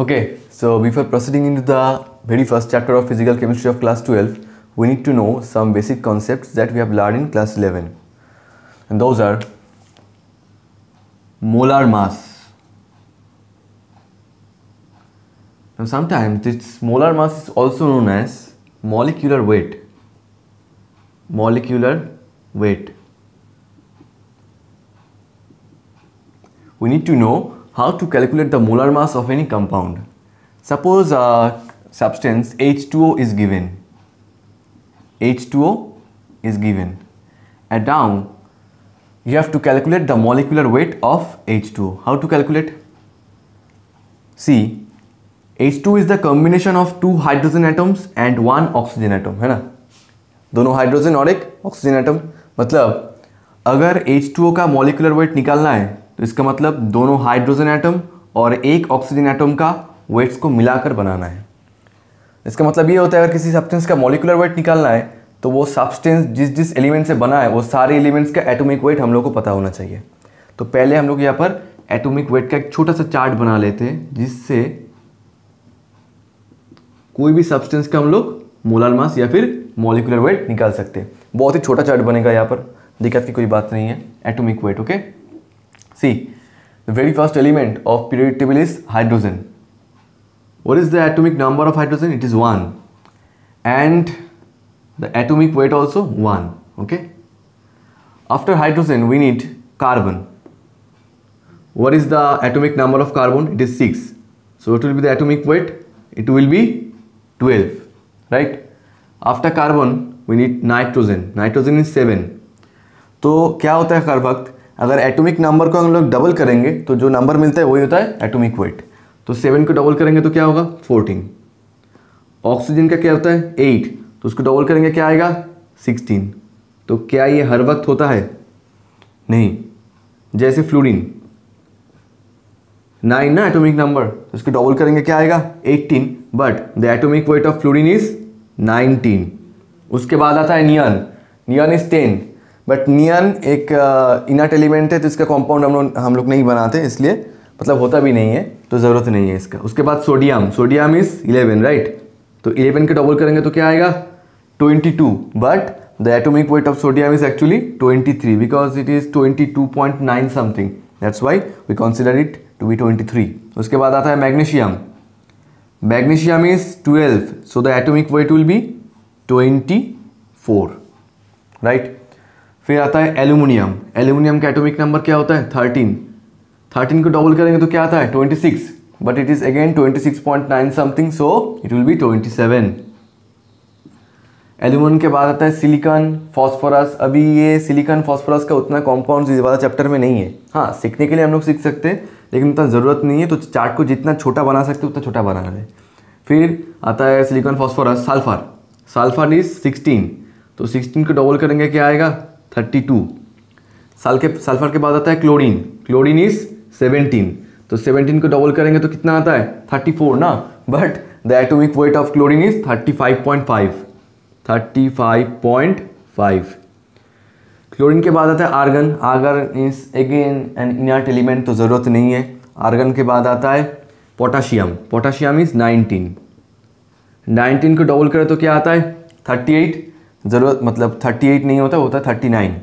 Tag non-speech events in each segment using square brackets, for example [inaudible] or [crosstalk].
Okay, so before proceeding into the very first chapter of physical chemistry of class 12, we need to know some basic concepts that we have learned in class 11. And those are molar mass. Now sometimes this molar mass is also known as molecular weight. Molecular weight. We need to know how to calculate the molar mass of any compound. Suppose a uh, substance H2O is given. H2O is given. And now you have to calculate the molecular weight of H2O. How to calculate? See, H2 is the combination of two hydrogen atoms and one oxygen atom, है ना? दोनों hydrogen और एक oxygen atom. मतलब अगर H2O का molecular weight निकालना है तो इसका मतलब दोनों हाइड्रोजन एटम और एक ऑक्सीजन एटम का वेट्स को मिलाकर बनाना है इसका मतलब ये होता है अगर किसी सब्सटेंस का मॉलिकुलर वेट निकालना है तो वो सब्सटेंस जिस जिस एलिमेंट से बना है वो सारे एलिमेंट्स का एटोमिक वेट हम लोग को पता होना चाहिए तो पहले हम लोग यहाँ पर एटोमिक वेट का एक छोटा सा चार्ट बना लेते हैं जिससे कोई भी सब्सटेंस का हम लोग मोलर मास या फिर मॉलिकुलर वेट निकाल सकते हैं बहुत ही छोटा चार्ट बनेगा यहाँ पर दिक्कत की कोई बात नहीं है atomic weight okay See, the very first element of periodic table is hydrogen. What is the atomic number of hydrogen? It is 1. And the atomic weight also 1. Okay. After hydrogen, we need carbon. What is the atomic number of carbon? It is 6. So it will be the atomic weight? It will be 12. Right? After carbon, we need nitrogen. Nitrogen is 7. So क्या होता है अगर atomic number को हम लोग double करेंगे तो जो नंबर मिलता है वही होता है एटॉमिक वेट तो सेवन को डबल करेंगे तो क्या होगा फोर्टीन ऑक्सीजन का क्या होता है एट तो उसको डबल करेंगे क्या आएगा सिक्सटीन तो क्या ये हर वक्त होता है नहीं जैसे फ्लोरीन नाइन ना एटॉमिक नंबर तो उसको डबल करेंगे क्या आएगा eighteen but the atomic weight of fluorine is nineteen उसके बाद आता है neon neon is ten but neon एक इनाट uh, एलिमेंट है तो इसका कॉम्पाउंड हम लोग हम लोग नहीं बनाते इसलिए मतलब होता भी नहीं है तो ज़रूरत नहीं है इसका उसके बाद sodium sodium is eleven right तो इलेवन के डबल करेंगे तो क्या आएगा twenty two but the atomic weight of sodium is actually twenty three because it is twenty two point nine something that's why we consider it to be twenty three उसके बाद आता है magnesium magnesium is twelve so the atomic weight will be twenty four right फिर आता है aluminium aluminium का atomic number क्या होता है थर्टीन थर्टीन को डबल करेंगे तो क्या आता है twenty six but it is again twenty six point nine something so it will be twenty seven aluminium के बाद आता है सिलिकॉन फॉस्फोरस अभी ये सिलिकॉन फॉस्फोरस का उतना कॉम्पाउंड इस वाला चैप्टर में नहीं है हाँ सीखने के लिए हम लोग सीख सकते हैं लेकिन उतना ज़रूरत नहीं है तो चार्ट को जितना छोटा बना सकते उतना छोटा बनाना है फिर आता है silicon phosphorus sulphur sulphur is sixteen तो सिक्सटीन को डबल करेंगे क्या आएगा थर्टी टू साल के सल्फर के बाद आता है क्लोरीन क्लोरीन इज सेवनटीन तो सेवनटीन को डबल करेंगे तो कितना आता है थर्टी फोर ना but the atomic weight of chlorine is thirty five point five thirty five point five chlorine के बाद आता है argon argon is again an inert element तो ज़रूरत नहीं है आर्गन के बाद आता है potassium potassium is nineteen nineteen को डबल करें तो क्या आता है थर्टी एट ज़रूरत मतलब थर्टी एट नहीं होता होता थर्टी नाइन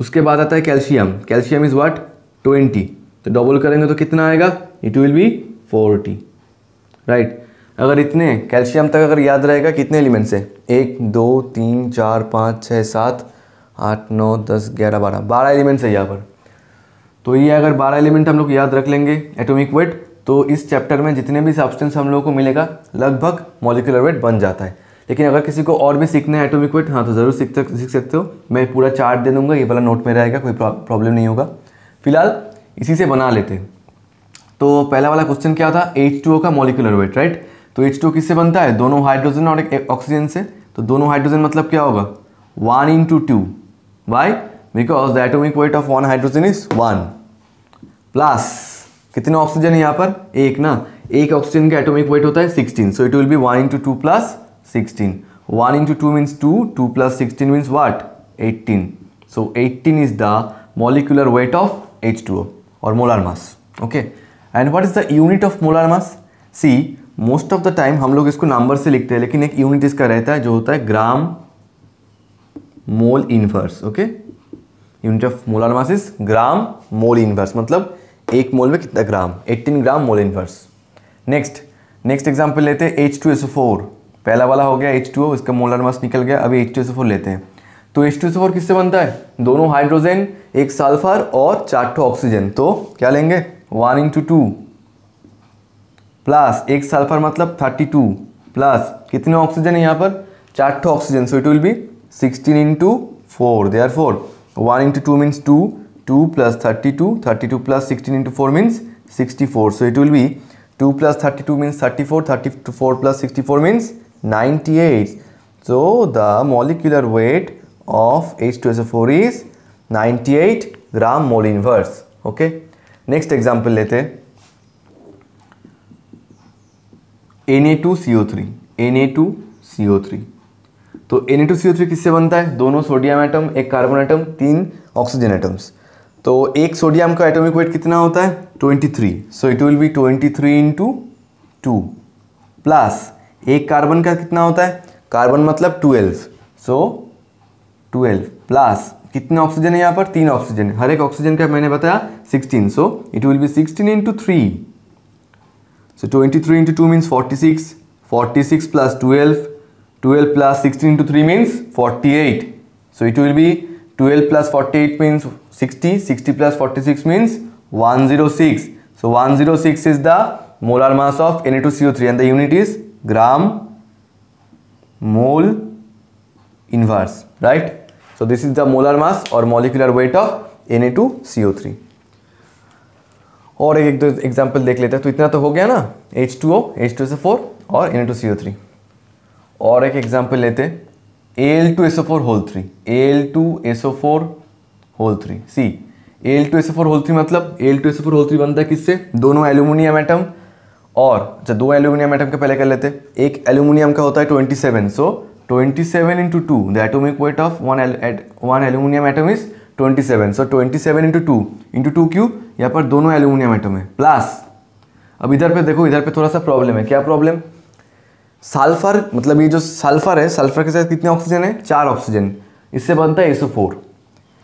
उसके बाद आता है calcium calcium is what twenty तो डबल करेंगे तो कितना आएगा it will be forty right अगर इतने कैल्शियम तक अगर याद रहेगा कितने एलिमेंट्स हैं एक दो तीन चार पाँच छः सात आठ नौ दस ग्यारह बारह बारह एलिमेंट्स है यहाँ पर तो ये अगर बारह एलिमेंट हम लोग याद रख लेंगे एटॉमिक वेट तो इस चैप्टर में जितने भी सब्सटेंस हम लोगों को मिलेगा लगभग मॉलिकुलर वेट बन जाता है लेकिन अगर किसी को और भी सीखना है एटोमिक वेट हाँ तो ज़रूर सीख सीख सकते हो मैं पूरा चार्ट दे दूंगा ये वाला नोट में रहेगा कोई प्रॉब्लम नहीं होगा फिलहाल इसी से बना लेते तो पहला वाला क्वेश्चन क्या था एच का मोलिकुलर वेट राइट तो एच टू किससे बनता है दोनों हाइड्रोजन और एक ऑक्सीजन से तो दोनों हाइड्रोजन मतलब क्या होगा one into two why because the atomic weight of one hydrogen is one plus कितने ऑक्सीजन है यहाँ पर एक ना एक ऑक्सीजन का एटोमिक वेट होता है sixteen so it will be one into two plus 16. 1 into 2 means 2, 2 plus 16 means what? 18. So 18 is the molecular weight of H2O or molar mass. Okay. And what is the unit of molar mass? See, most of the time हम लोग इसको number से लिखते हैं लेकिन एक unit इसका रहता है जो होता है gram mole inverse okay unit of molar mass is gram mole inverse मतलब एक मोल में कितना gram 18 gram mole inverse next next example लेते हैं एच टू एस फोर पहला वाला हो गया एच टू इसका मोलर मास निकल गया अभी एच टू फोर लेते हैं तो एच टू फोर किससे बनता है दोनों हाइड्रोजन एक सल्फर और चार ठो ऑक्सीजन तो क्या लेंगे वन इंटू टू प्लस एक सल्फर मतलब थर्टी टू प्लस कितने ऑक्सीजन है यहाँ पर चार ठो oxygen so it will be sixteen into four they are four one into two means two two plus thirty two thirty two plus sixteen into four means sixty four so it will be two plus thirty two means thirty four thirty four plus sixty four means 98. So the molecular weight of H2SO4 is 98 gram mole inverse. Okay. Next example लेते Na2CO3 Na2CO3 तो Na2CO3 किससे बनता है दोनों sodium atom एक carbon atom तीन oxygen atoms तो एक सोडियम का एटॉमिक वेट कितना होता है 23 so it will be 23 three into two plus एक कार्बन का कितना होता है कार्बन मतलब ट्वेल्व सो ट्वेल्व प्लस कितने ऑक्सीजन है यहाँ पर तीन ऑक्सीजन हर एक ऑक्सीजन का मैंने बताया sixteen so it will be sixteen into three so twenty three into two means forty six forty six plus twelve twelve plus sixteen into three means forty eight so it will be twelve plus forty eight means sixty sixty plus forty six means one zero six so one zero six is the mass of N A two C O three and the unit is gram mole inverse right so this is the molar mass और molecular weight of N A two C O three और एक दो example देख लेते हैं तो इतना तो हो गया ना H two O H two S O four और N A two C O three और एक एग्जाम्पल लेते A L two S O four whole three A L two S O four whole three C L two S O four whole three मतलब L two S O four whole three बनता है किससे दोनों aluminium atom और अच्छा दो aluminium atom के पहले कर लेते एक एल्यूमिनियम का होता है twenty seven so twenty seven into two the atomic weight of one one aluminium atom is twenty seven so twenty seven into two into two क्यू यहाँ पर दोनों एल्यूमिनियम एटम है प्लस अब इधर पे देखो इधर पे थोड़ा सा प्रॉब्लम है क्या प्रॉब्लम सल्फर मतलब ये जो सल्फर है सल्फर के साथ कितने ऑक्सीजन है चार ऑक्सीजन इससे बनता है एसो फोर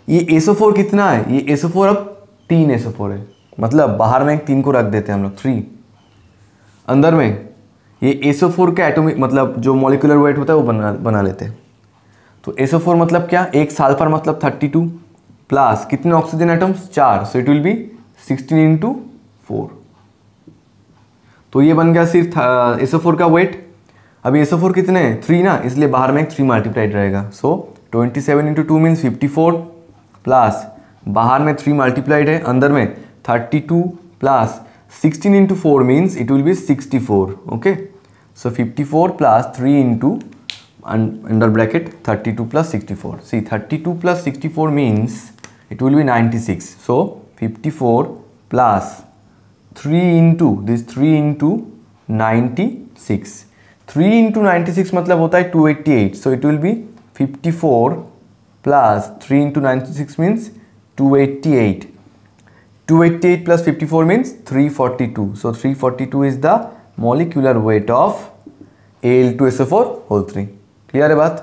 ये एसो फोर कितना है ये एसो फोर अब तीन एसो फोर है मतलब बाहर में एक तीन को रख देते हैं हम लोग थ्री अंदर में ये एसो फोर का एटोमिक मतलब जो मॉलिकुलर वेट होता है वो बना बना लेते हैं तो एसो फोर मतलब क्या एक सल्फर मतलब थर्टी टू प्लस कितने ऑक्सीजन एटम्स चार so it will be sixteen into four तो ये बन गया सिर्फ एसो फोर का वेट अभी एसो फोर कितने हैं थ्री ना इसलिए बाहर में एक थ्री मल्टीप्लाइड रहेगा so twenty seven into two means fifty four plus बाहर में थ्री मल्टीप्लाइड है अंदर में thirty two plus 16 into 4 means it will be 64 okay so 54 plus 3 into and under bracket 32 plus 64 see 32 plus 64 means it will be 96 so 54 plus 3 into this 3 into 96 3 into 96 matlab होता है 288 so it will be 54 plus 3 into 96 means 288 288 plus 54 means 342. So 342 is the molecular weight of Al2SO4 whole 3. Clear है बात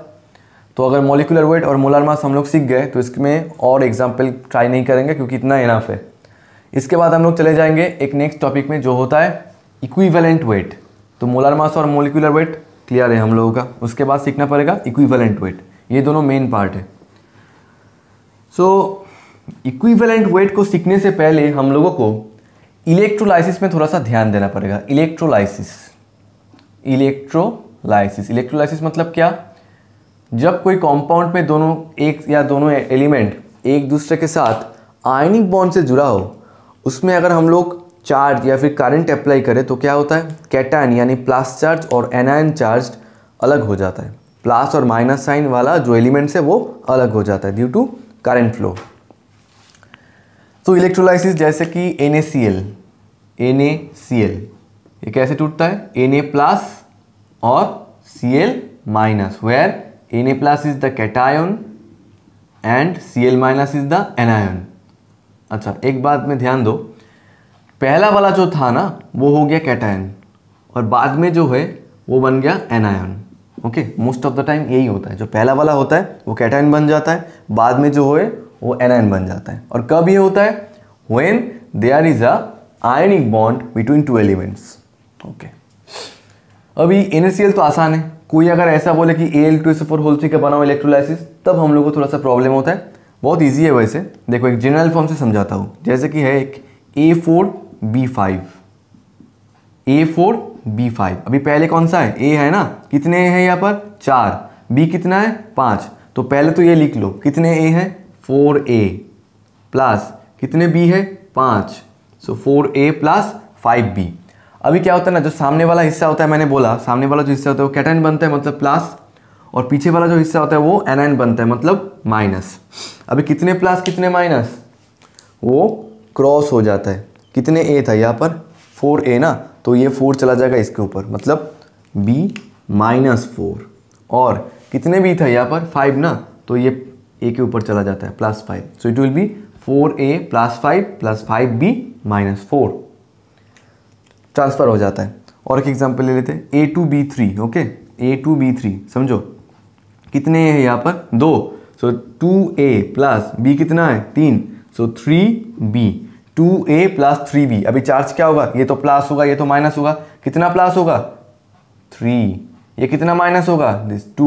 तो अगर molecular weight और molar mass हम लोग सीख गए तो इसमें और एग्जाम्पल ट्राई नहीं करेंगे क्योंकि इतना इनाफ है इसके बाद हम लोग चले जाएंगे एक नेक्स्ट टॉपिक में जो होता है इक्विवेलेंट वेट तो मोलर मास और मोलिकुलर वेट क्लियर है हम लोगों का उसके बाद सीखना पड़ेगा इक्विवेलेंट वेट ये दोनों मेन पार्ट है सो so, इक्विवेलेंट वेट को सीखने से पहले हम लोगों को इलेक्ट्रोलाइसिस में थोड़ा सा ध्यान देना पड़ेगा इलेक्ट्रोलाइसिस इलेक्ट्रोलाइसिस इलेक्ट्रोलाइसिस मतलब क्या जब कोई कॉम्पाउंड में दोनों एक या दोनों एलिमेंट एक दूसरे के साथ आयनिक बॉन्ड से जुड़ा हो उसमें अगर हम लोग चार्ज या फिर करंट अप्लाई करें तो क्या होता है कैटाइन यानी प्लस चार्ज और एनायन चार्ज अलग हो जाता है प्लस और माइनस साइन वाला जो एलिमेंट्स है वो अलग हो जाता है ड्यू टू करंट फ्लो तो इलेक्ट्रोलाइसिस जैसे कि N A C L N A C L ये कैसे टूटता है एन ए प्लस और C L minus where N A plus is the cation and C L minus is the anion अच्छा एक बात में ध्यान दो पहला वाला जो था ना वो हो गया कैटायन और बाद में जो है वो बन गया anion okay most of the time यही होता है जो पहला वाला होता है वो कैटायन बन जाता है बाद में जो है वो एनायन बन जाता है और कब ये होता है when there is a ionic bond between two elements okay अभी एन तो आसान है कोई अगर ऐसा बोले कि A L two S four whole three का बनाओ इलेक्ट्रोलाइसिस तब हम लोग को थोड़ा सा प्रॉब्लम होता है बहुत ईजी है वैसे देखो एक जनरल फॉर्म से समझाता हूँ जैसे कि है एक A four B five A four B five अभी पहले कौन सा है ए है ना कितने हैं यहाँ पर चार बी कितना है पाँच तो पहले तो ये लिख लो कितने ए हैं फोर ए प्लस कितने बी है पाँच so four A plus five B अभी क्या होता है ना जो सामने वाला हिस्सा होता है मैंने बोला सामने वाला जो हिस्सा होता है वो कैटाइन बनता है मतलब प्लस और पीछे वाला जो हिस्सा होता है वो एनाइन बनता है मतलब माइनस अभी कितने प्लस कितने माइनस वो क्रॉस हो जाता है कितने ए था यहाँ पर फोर ए ना तो ये फोर चला जाएगा इसके ऊपर मतलब बी माइनस फोर और कितने बी था यहाँ पर फाइव ना तो ये ए के ऊपर चला जाता है plus five so it will be four A plus five plus five B minus four transfer हो जाता है और एक एग्जाम्पल ले लेते हैं A two B three okay A two B three समझो कितने हैं यहाँ पर दो so two A plus B कितना है तीन so three B two A plus three B अभी चार्ज क्या होगा ये तो प्लस होगा ये तो माइनस होगा कितना प्लस होगा थ्री ये कितना माइनस होगा this two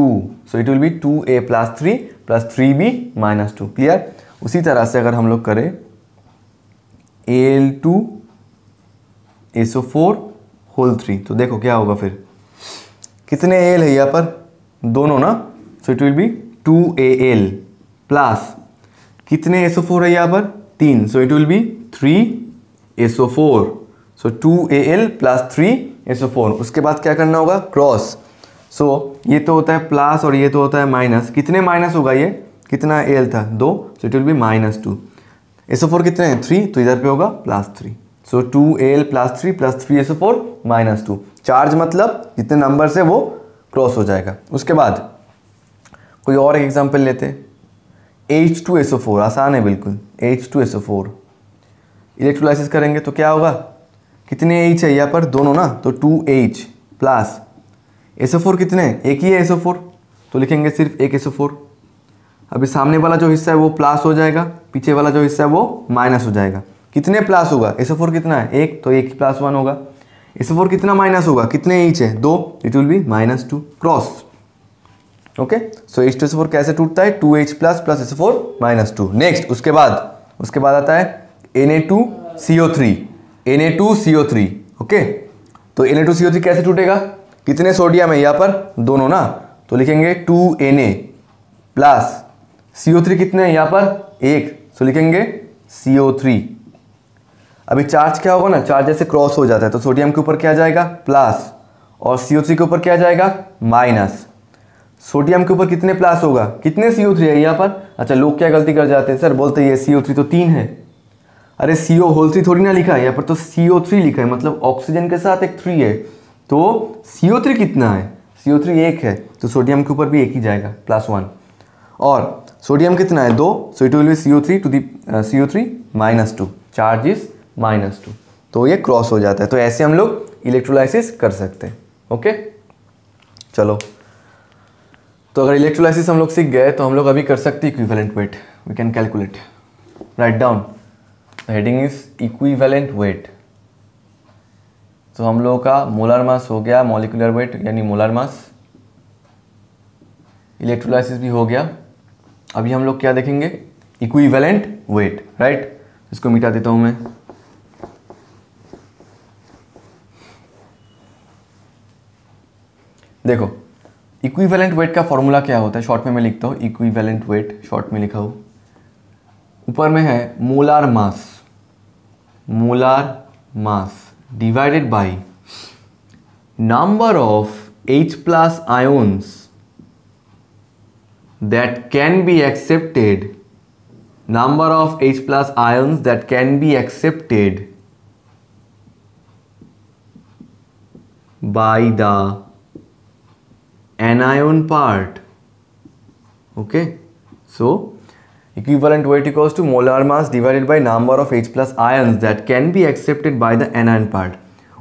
so it will be two A plus three plus three B minus two clear उसी तरह से अगर हम लोग करें L two SO four whole three तो देखो क्या होगा फिर कितने एल है यहाँ पर दोनों ना so it will be two A L plus कितने एसओ फोर है यहाँ पर तीन so it will be three SO four so two A L plus three SO four उसके बाद क्या करना होगा क्रॉस सो so, ये तो होता है प्लस और ये तो होता है माइनस कितने माइनस होगा ये कितना एल था दो so it will be minus two O four कितने हैं थ्री तो इधर पे होगा plus three so two L plus three plus three O four minus two charge मतलब जितने नंबर से वो क्रॉस हो जाएगा उसके बाद कोई और एक एग्जाम्पल लेते एच टू ओ फोर आसान है बिल्कुल H two O four electrolysis करेंगे तो क्या होगा कितने एच है यहाँ पर दोनों ना तो two H plus SO four कितने हैं एक ही है ओ फोर तो लिखेंगे सिर्फ एक एसओ फोर अभी सामने वाला जो हिस्सा है वो प्लस हो जाएगा पीछे वाला जो हिस्सा है वो माइनस हो जाएगा कितने प्लस होगा एसओ फोर कितना है एक तो एक प्लस वन होगा एसओ फोर कितना माइनस होगा कितने ईच है दो it will be minus two cross okay so H two SO four कैसे टूटता है two H plus plus SO four minus two next उसके बाद उसके बाद आता है N A two C O three N A two C O three okay तो N A two C O three कैसे टूटेगा कितने सोडियम है यहाँ पर दोनों ना तो लिखेंगे two N A plus C O three कितने हैं यहाँ पर एक सो तो लिखेंगे सी ओ थ्री अभी चार्ज क्या होगा ना चार्ज जैसे क्रॉस हो जाता है तो सोडियम के ऊपर क्या जाएगा प्लस और सी ओ थ्री के ऊपर क्या जाएगा माइनस सोडियम के ऊपर कितने प्लस होगा कितने सी ओ थ्री है यहाँ पर अच्छा लोग क्या गलती कर जाते हैं सर बोलते ये सी ओ थ्री तो तीन है अरे सी ओ होल थ्री थोड़ी ना लिखा है यहाँ पर तो सी ओ थ्री लिखा है मतलब ऑक्सीजन के साथ एक थ्री है तो सी ओ थ्री कितना है सी ओ थ्री एक है तो सोडियम के ऊपर भी एक ही जाएगा प्लस वन और सोडियम कितना है दो so it will be C O three two the C O three minus two charge is minus two तो ये क्रॉस हो जाता है तो ऐसे हम लोग इलेक्ट्रोलाइसिस कर सकते हैं ओके चलो तो अगर इलेक्ट्रोलाइसिस हम लोग सीख गए तो हम लोग अभी कर सकते हैं equivalent weight we can calculate write down heading is equivalent weight तो हम लोगों का मोलर मास हो गया मॉलिकुलर वेट यानी मोलर मास इलेक्ट्रोलाइसिस भी हो गया अभी हम लोग क्या देखेंगे इक्विवेलेंट वेट राइट इसको मिटा देता हूं मैं देखो इक्विवेलेंट वेट का फॉर्मूला क्या होता है शॉर्ट में मैं लिखता हूं इक्विवेलेंट वेट शॉर्ट में लिखा हूं ऊपर में है molar mass molar mass divided by number of H plus ions that can be accepted number of H plus ions that can be accepted by the anion part okay so Equivalent weight equals to molar mass divided by number of H plus ions that can be accepted by the anion part.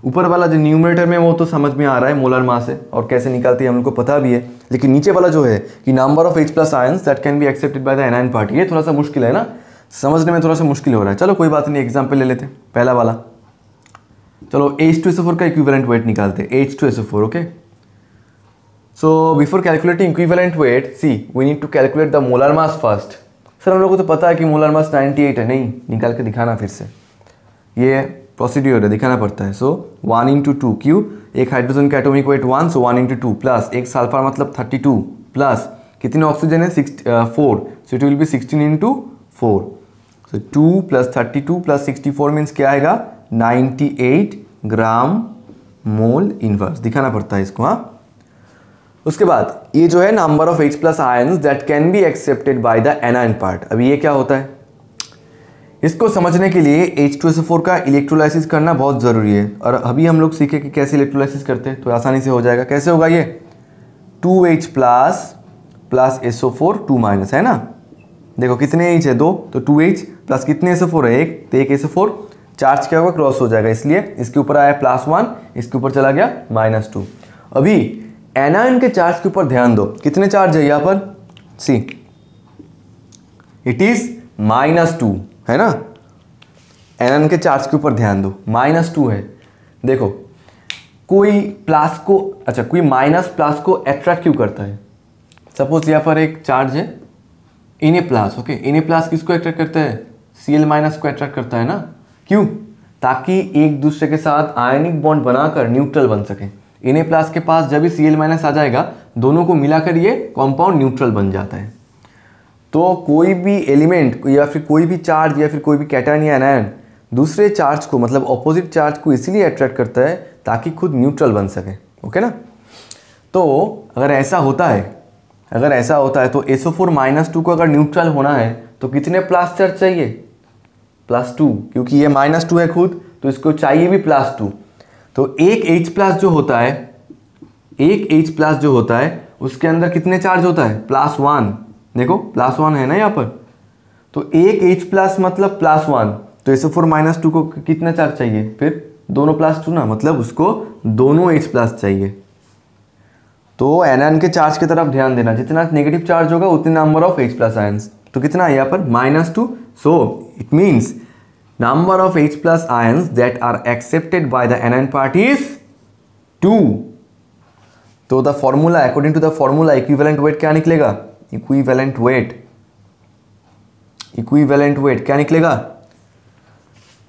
ऊपर वाला जो numerator में वो तो समझ में आ रहा है मोलर मास है और कैसे निकालती है हम लोग को पता भी है लेकिन नीचे वाला जो है कि number of H plus ions that can be accepted by the anion part ये थोड़ा सा मुश्किल है ना समझने में थोड़ा सा मुश्किल हो रहा है चलो कोई बात नहीं एग्जाम्पल ले लेते हैं पहला वाला चलो एच टू एसो फोर का इक्विवेलेंट वेट निकालते हैं H two four okay so before calculating equivalent weight see we need to calculate the molar mass first sir हम लोग को तो पता है कि मोलर मास 98 है नहीं निकाल के दिखाना फिर से ये प्रोसीड्योर है दिखाना पड़ता है सो वन इंटू टू क्यू एक हाइड्रोजन का atomic weight one so one into two plus एक सल्फर मतलब थर्टी टू प्लस कितने ऑक्सीजन है four so it will be sixteen into four so two plus thirty two plus sixty four means क्या आएगा ninety eight gram mole inverse दिखाना पड़ता है इसको हाँ उसके बाद ये जो है number of H plus ion that can be accepted by the anion part अब ये क्या होता है इसको समझने के लिए एच टू फोर का इलेक्ट्रोलाइसिस करना बहुत ज़रूरी है और अभी हम लोग सीखे कि कैसे इलेक्ट्रोलाइसिस करते हैं तो आसानी से हो जाएगा कैसे होगा ये two H plus plus S O four two minus है ना देखो कितने एच है दो तो टू एच प्लस कितने एस ओ फोर है एक तो एक एस ओ फोर चार्ज क्या होगा क्रॉस हो जाएगा इसलिए इसके ऊपर आया प्लस वन इसके ऊपर चला गया माइनस टू अभी एनायन के चार्ज के ऊपर ध्यान दो कितने चार्ज है यहाँ पर see it is minus two है ना एनायन के चार्ज के ऊपर ध्यान दो माइनस टू है देखो कोई प्लस को अच्छा कोई माइनस प्लस को अट्रैक्ट क्यों करता है सपोज यहाँ पर एक चार्ज है N A plus okay N A plus किसको अट्रैक्ट करता है सी एल माइनस को अट्रैक्ट करता है ना क्यों ताकि एक दूसरे के साथ आयनिक बॉन्ड बनाकर न्यूट्रल बन सके एन ए प्लस के पास जब भी सी एल माइनस आ जाएगा दोनों को मिलाकर ये कॉम्पाउंड न्यूट्रल बन जाता है तो कोई भी एलिमेंट या फिर कोई भी चार्ज या फिर कोई भी कैटायन या एनायन दूसरे चार्ज को मतलब ऑपोजिट चार्ज को इसीलिए अट्रैक्ट करता है ताकि खुद न्यूट्रल बन सके ओके ना तो अगर ऐसा होता है अगर ऐसा होता है तो एसओ फोर माइनस टू को अगर न्यूट्रल होना है तो कितने प्लस चार्ज चाहिए प्लस टू क्योंकि ये माइनस टू है खुद तो इसको चाहिए भी प्लस टू तो एक H प्लस जो होता है एक H प्लस जो होता है उसके अंदर कितने चार्ज होता है प्लस वन देखो प्लस वन है ना यहाँ पर तो एक एच प्लस मतलब प्लस वन तो एसो फोर माइनस टू को कितना चार्ज चाहिए फिर दोनों प्लस टू ना मतलब उसको दोनों एच प्लस चाहिए तो एन एन के चार्ज की तरफ ध्यान देना जितना नेगेटिव चार्ज होगा उतने number of H plus ion तो कितना है यहाँ पर minus two so it means number of H plus ions that are accepted by the anion party is 2 तो the formula according to the formula equivalent weight क्या निकलेगा equivalent weight equivalent weight क्या निकलेगा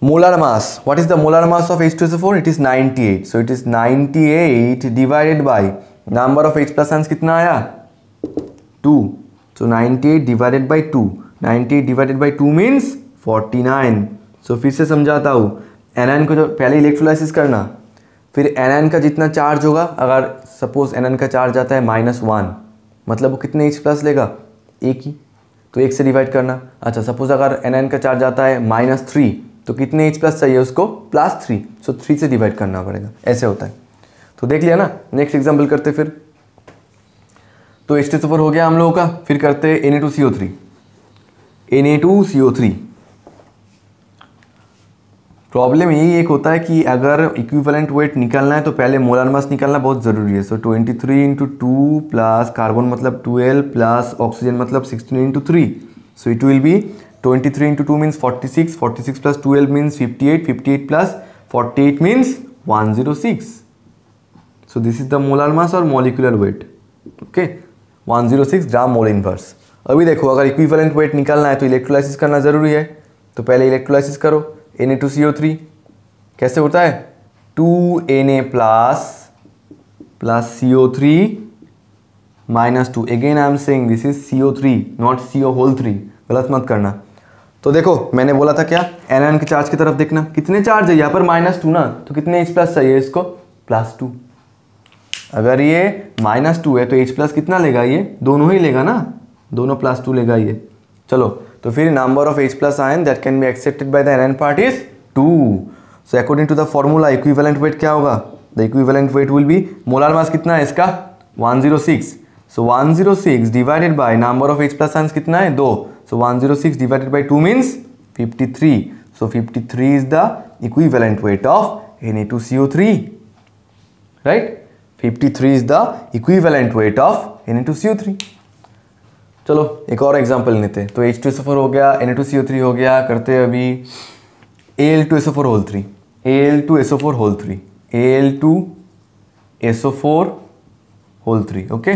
molar mass what is the molar mass of H two S four it is 98 so it is 98 divided by number of H plus ions कितना आया 2 so 98 divided by 2 98 divided by 2 means 49 so फिर से समझाता हूँ N को जो पहले electrolysis करना फिर एन का जितना चार्ज होगा अगर सपोज एन का चार्ज आता है माइनस वन मतलब वो कितने एच प्लस लेगा एक ही तो एक से डिवाइड करना अच्छा सपोज अगर एन का चार्ज आता है माइनस थ्री तो कितने एच प्लस चाहिए उसको प्लस थ्री सो थ्री से डिवाइड करना पड़ेगा ऐसे होता है तो देख लिया ना नेक्स्ट एग्जाम्पल करते फिर तो एच टी सफर हो गया हम लोगों का फिर करते हैं N A two C O three N A two C O three problem यही एक होता है कि अगर इक्विवेलेंट वेट निकालना है तो पहले मोलर मास निकालना बहुत ज़रूरी है so twenty three into two plus carbon मतलब ट्वेल्व प्लस ऑक्सीजन मतलब sixteen into three so it will be twenty three into two means forty six forty six plus twelve means fifty eight fifty eight plus forty eight means one zero six so this is the molar mass और molecular weight okay one zero six draw mole inverse अभी देखो अगर equivalent weight निकालना है तो electrolysis करना ज़रूरी है तो पहले इलेक्ट्रोलाइसिस करो N A two C O three कैसे होता है two N A plus plus C O three minus two again I am saying this is C O three not C O whole three गलत मत करना तो देखो मैंने बोला था क्या एन एन के चार्ज की तरफ देखना कितने चार्ज है यहाँ पर माइनस टू ना तो कितने एच प्लस चाहिए इसको प्लस टू अगर ये माइनस टू है तो एच प्लस कितना लेगा ये दोनों ही लेगा ना दोनों प्लस टू लेगा ये चलो तो फिर number of H plus ion that can be accepted by the N N part is two so according to the formula equivalent weight क्या होगा the equivalent weight will be molar mass कितना है इसका 106 so so, 106 divided by number of H plus ion कितना है दो so so, 106 divided by two means 53 so 53 right fifty three is the Na2CO3 wait 53 N A two C O three चलो एक और example लेते तो एच टू सफ़र हो गया N two C O three हो गया करते अभी A L two SO four whole three A L two SO four whole three A L two SO four whole three okay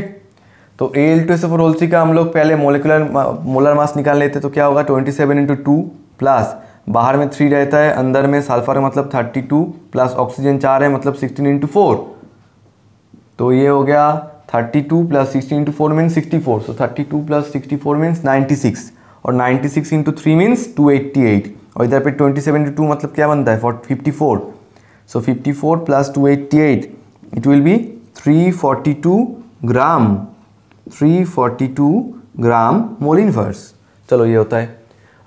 तो A L two SO four whole three का हम लोग पहले molecular molar मास निकाल लेते तो क्या होगा twenty seven into two plus बाहर में थ्री रहता है अंदर में सल्फर मतलब थर्टी टू प्लस ऑक्सीजन चार है मतलब सिक्सटीन इंटू फोर तो ये हो गया thirty two plus sixty into four means sixty four so thirty two plus sixty four means ninety six और ninety six into three means two eighty eight और इधर पे ट्वेंटी सेवन इंटू टू मतलब क्या बनता है for fifty four so fifty four plus two eighty eight it will be three forty two gram three forty two gram mole inverse चलो ये होता है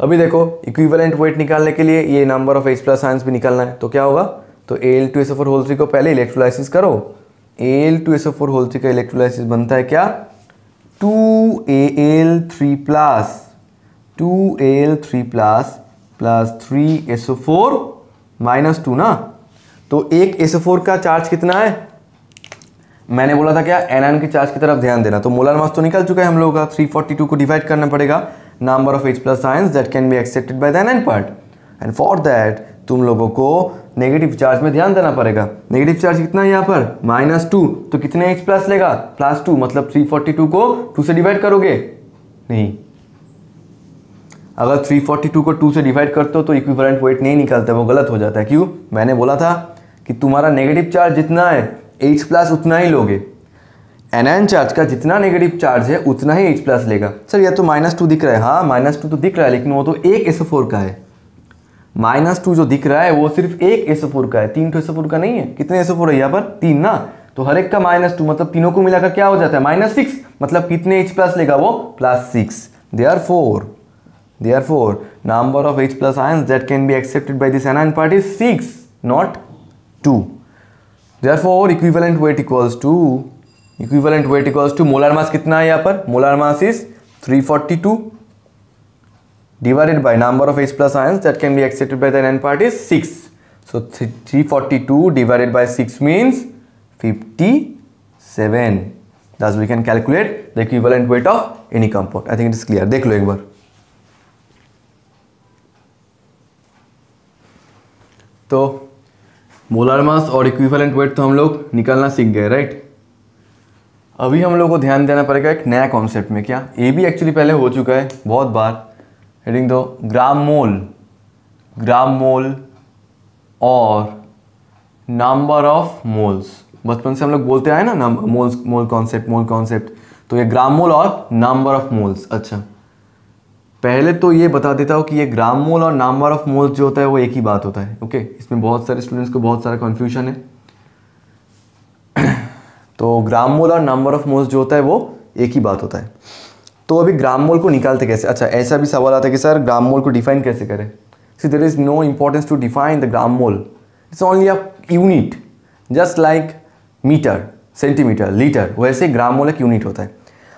अभी देखो इक्विवेलेंट वेट निकालने के लिए ये number of H plus ions भी निकालना है तो क्या होगा तो A L two S four whole three को पहले इलेक्ट्रोलाइसिस करो L two SO four whole three का इलेक्ट्रोलाइसिस बनता है क्या two A L three plus two A L three plus plus three SO four minus two ना तो एक एसओ फोर का चार्ज कितना है मैंने बोला था क्या एन के चार्ज की तरफ ध्यान देना तो मोलर मास तो निकल चुका है हम लोगों का थ्री फोर्टी टू को डिवाइड करना पड़ेगा number of H plus ions that can be accepted by the end for that तुम लोगों को नेगेटिव चार्ज में ध्यान देना पड़ेगा नेगेटिव चार्ज कितना है यहाँ पर माइनस टू तो कितने एक्स प्लस लेगा प्लस टू मतलब थ्री फोर्टी टू को टू से डिवाइड करोगे नहीं अगर थ्री फोर्टी टू को टू से डिवाइड करते हो तो इक्विवेलेंट वेट नहीं निकलता वो गलत हो जाता है क्यों मैंने बोला था कि तुम्हारा नेगेटिव चार्ज जितना है एच प्लस उतना ही लोगे एन एन चार्ज का जितना नेगेटिव चार्ज है उतना ही एच प्लस लेगा सर यह तो माइनस टू दिख रहा है हाँ माइनस टू तो दिख रहा है लेकिन वो तो एक एसओ फोर का है माइनस टू जो दिख रहा है वो सिर्फ एक फोर का है तीन टू तो फोर का नहीं है कितने एसो फोर है यहाँ पर तीन ना तो हर एक का माइनस टू मतलब तीनों को मिलाकर क्या हो जाता है माइनस सिक्स मतलब कितने एच प्लस लेगा वो plus six they are four they are four number of H plus ion that can be accepted by this anion part is six not two they are four equivalent weight equals to equivalent weight equals to molar mass कितना है यहाँ पर molar mass is three forty two divided by number of H plus ions that can be accepted by the n part is 6. So 342 divided by 6 means 57. Thus we can calculate the equivalent weight of any compound. I think it is clear. देख लो एक बार तो molar mass और equivalent weight तो हम लोग निकालना सीख गए राइट अभी हम लोग को ध्यान देना पड़ेगा एक नया कॉन्सेप्ट में क्या ए भी एक्चुअली पहले हो चुका है बहुत बार हेडिंग दो ग्राम मोल ग्राम मोल और नंबर ऑफ मोल्स बचपन से हम लोग बोलते आए ना moles mole concept mole concept तो ये ग्राम मोल और नंबर ऑफ मोल्स अच्छा पहले तो ये बता देता हूँ कि ये ग्राम मोल और नंबर ऑफ मोल्स जो होता है वो एक ही बात होता है ओके इसमें बहुत सारे स्टूडेंट्स को बहुत सारा कन्फ्यूजन है [clears throat] तो ग्राम मोल और नंबर ऑफ मोल्स जो होता है वो एक ही बात होता है तो अभी ग्राम मोल को निकालते कैसे अच्छा ऐसा भी सवाल आता है कि सर ग्राम मोल को डिफाइन कैसे करें see there is no importance to define the gram mole it's only a unit just like metre centimetre litre वैसे ग्राम मोल एक यूनिट होता है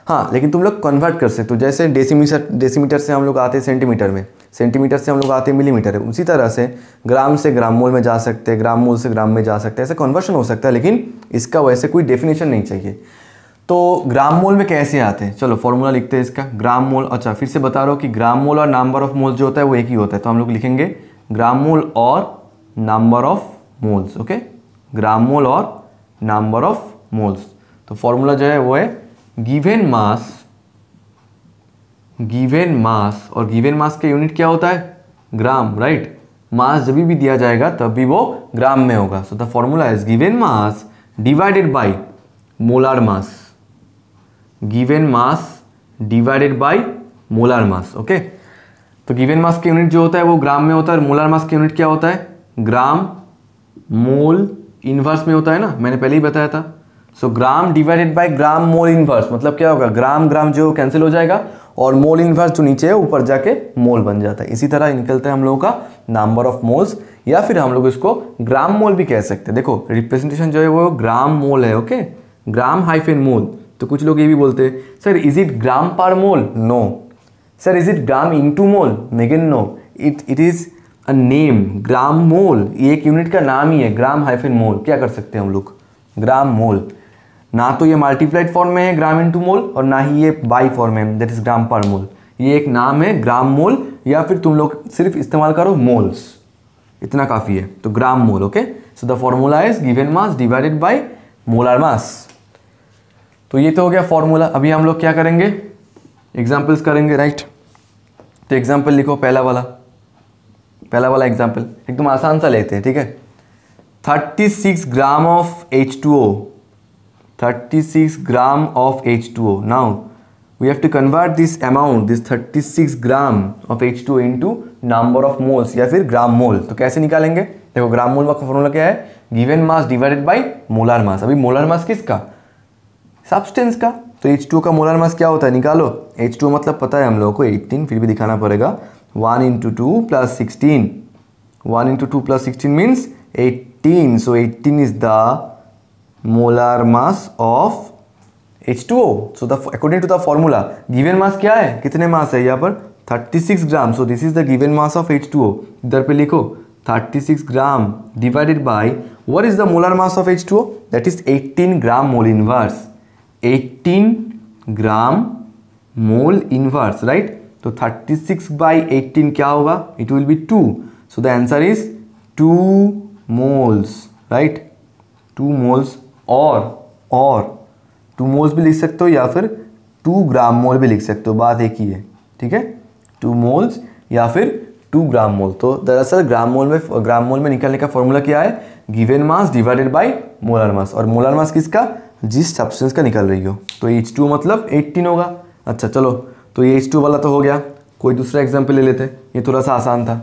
हाँ लेकिन तुम लोग कन्वर्ट कर सकते हो जैसे डेसीमीटर डेसीमीटर से हम लोग आते हैं सेंटीमीटर में सेंटीमीटर से हम लोग आते हैं मिलीमीटर में उसी तरह से ग्राम से ग्राम मोल में जा सकते हैं ग्राम मोल से ग्राम में जा सकते हैं ऐसा कन्वर्शन हो सकता है लेकिन इसका वैसे कोई डेफिनेशन नहीं चाहिए तो ग्राम मोल में कैसे आते हैं चलो फॉर्मूला लिखते हैं इसका ग्राम मोल अच्छा फिर से बता रहा हूँ कि ग्राम मोल और नंबर ऑफ मोल्स जो होता है वो एक ही होता है तो हम लोग लिखेंगे ग्राम मोल और number of moles okay gram mole और नंबर ऑफ मोल्स तो फॉर्मूला जो है वो है गिवेन मास गिवेन मास और गिवेन मास का यूनिट क्या होता है ग्राम राइट मास जब भी दिया जाएगा तब भी वो ग्राम में होगा so the formula is given mass divided by molar mass given mass divided by molar mass okay तो गिवेन मास के यूनिट जो होता है वो ग्राम में होता है और मोलर मास के यूनिट क्या होता है ग्राम मोल इन्वर्स में होता है ना मैंने पहले ही बताया था so so, gram divided by gram mole inverse मतलब क्या होगा ग्राम ग्राम जो कैंसिल हो जाएगा और मोल इन्वर्स जो नीचे है ऊपर जाके मोल बन जाता है इसी तरह निकलता है हम लोगों का नंबर ऑफ मोल्स या फिर हम लोग इसको ग्राम मोल भी कह सकते हैं देखो रिप्रेजेंटेशन जो है वो ग्राम मोल है ओके ग्राम हाइफेन मोल तो कुछ लोग ये भी बोलते हैं sir is it gram per mole no sir is it gram into mole again no it it is a name gram mole ये एक यूनिट का नाम ही है ग्राम हाइफिन मोल क्या कर सकते हैं हम लोग ग्राम मोल ना तो ये मल्टीप्लाइड फॉर्म में है ग्राम इंटू मोल और ना ही ये बाई फॉर्म में that is gram per mole ये एक नाम है ग्राम मोल या फिर तुम लोग सिर्फ इस्तेमाल करो मोल्स इतना काफ़ी है तो gram mole okay so the formula is given mass divided by molar mass तो ये तो हो गया फॉर्मूला अभी हम लोग क्या करेंगे एग्जाम्पल्स करेंगे राइट तो एग्जाम्पल लिखो पहला वाला पहला वाला एग्जाम्पल एकदम आसान सा लेते हैं ठीक है thirty six gram of H two O thirty six gram of H two O now convert this amount this thirty six gram of H two O into number of moles या फिर ग्राम mole तो कैसे निकालेंगे देखो ग्राम mole का formula क्या है given mass divided by molar mass अभी मोलर मास किसका सब्सटेंस का तो H2 का मोलर मास क्या होता है निकालो H2 मतलब पता है हम लोगों को 18 फिर भी दिखाना पड़ेगा 1 into two plus sixteen one into two plus sixteen means eighteen so eighteen is the molar mass of H2O. So the according to the formula given mass क्या है कितने मास है यहाँ पर 36 gram so this is the given mass of H2O. इधर पे लिखो 36 gram divided by what is the molar mass of H2O? That is 18 gram mole inverse eighteen gram mole inverse right तो थर्टी सिक्स बाई एट्टीन क्या होगा it will be two so the answer is two moles right two moles और और two moles भी लिख सकते हो या फिर टू ग्राम मोल भी लिख सकते हो बात एक ही है ठीक है टू मोल्स या फिर टू ग्राम मोल तो दरअसल ग्राम मोल में ग्राम मोल में निकलने का फॉर्मूला क्या है given mass divided by molar mass और मोलर मास किसका जिस सब्सटेंस का निकल रही हो तो एच टू मतलब एट्टीन होगा अच्छा चलो तो ये एच टू वाला तो हो गया कोई दूसरा एग्जाम्पल ले लेते ये थोड़ा सा आसान था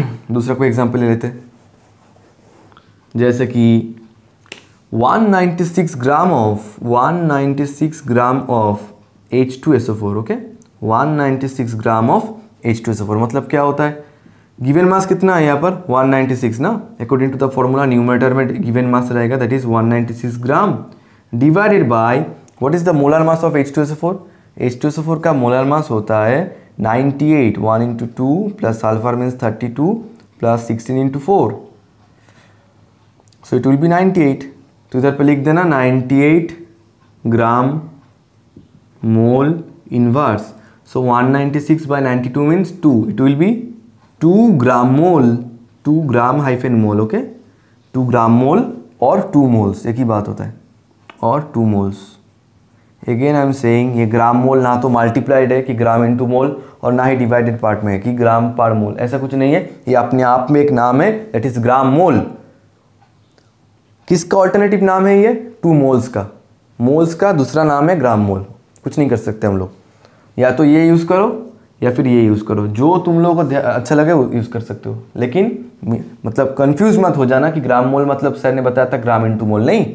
[clears throat] दूसरा कोई एग्जाम्पल ले लेते जैसे कि 196 gram of 196 gram of H2SO4 okay okay? 196 gram of H2SO4 मतलब क्या होता है गिवन मास कितना है यहाँ पर 196 ना according to the formula numerator में गिवन मास रहेगा that is 196 gram divided by what is the molar mass of H S four का मोलर मास होता है 98 eight one into two plus sulphur means thirty two plus sixteen into four so it will be 98 तो इधर पे लिख देना 98 gram mole inverse so 196 by two means two it will be to gram mole two gram hyphen mole okay two gram mole और two moles एक ही बात होता है और two moles again I am saying ये ग्राम मोल ना तो मल्टीप्लाइड है कि ग्राम इनटू मोल और ना ही डिवाइडेड पार्ट में है कि ग्राम पर मोल ऐसा कुछ नहीं है ये अपने आप में एक नाम है दैट इज़ ग्राम मोल किसका ऑल्टरनेटिव नाम है ये टू मोल्स का मोल्स का दूसरा नाम है ग्राम मोल कुछ नहीं कर सकते हम लोग या तो ये यूज़ करो या फिर ये यूज़ करो जो तुम लोगों को अच्छा लगे वो यूज़ कर सकते हो लेकिन मतलब कंफ्यूज मत हो जाना कि ग्राम मोल मतलब सर ने बताया था ग्राम इंटू मोल नहीं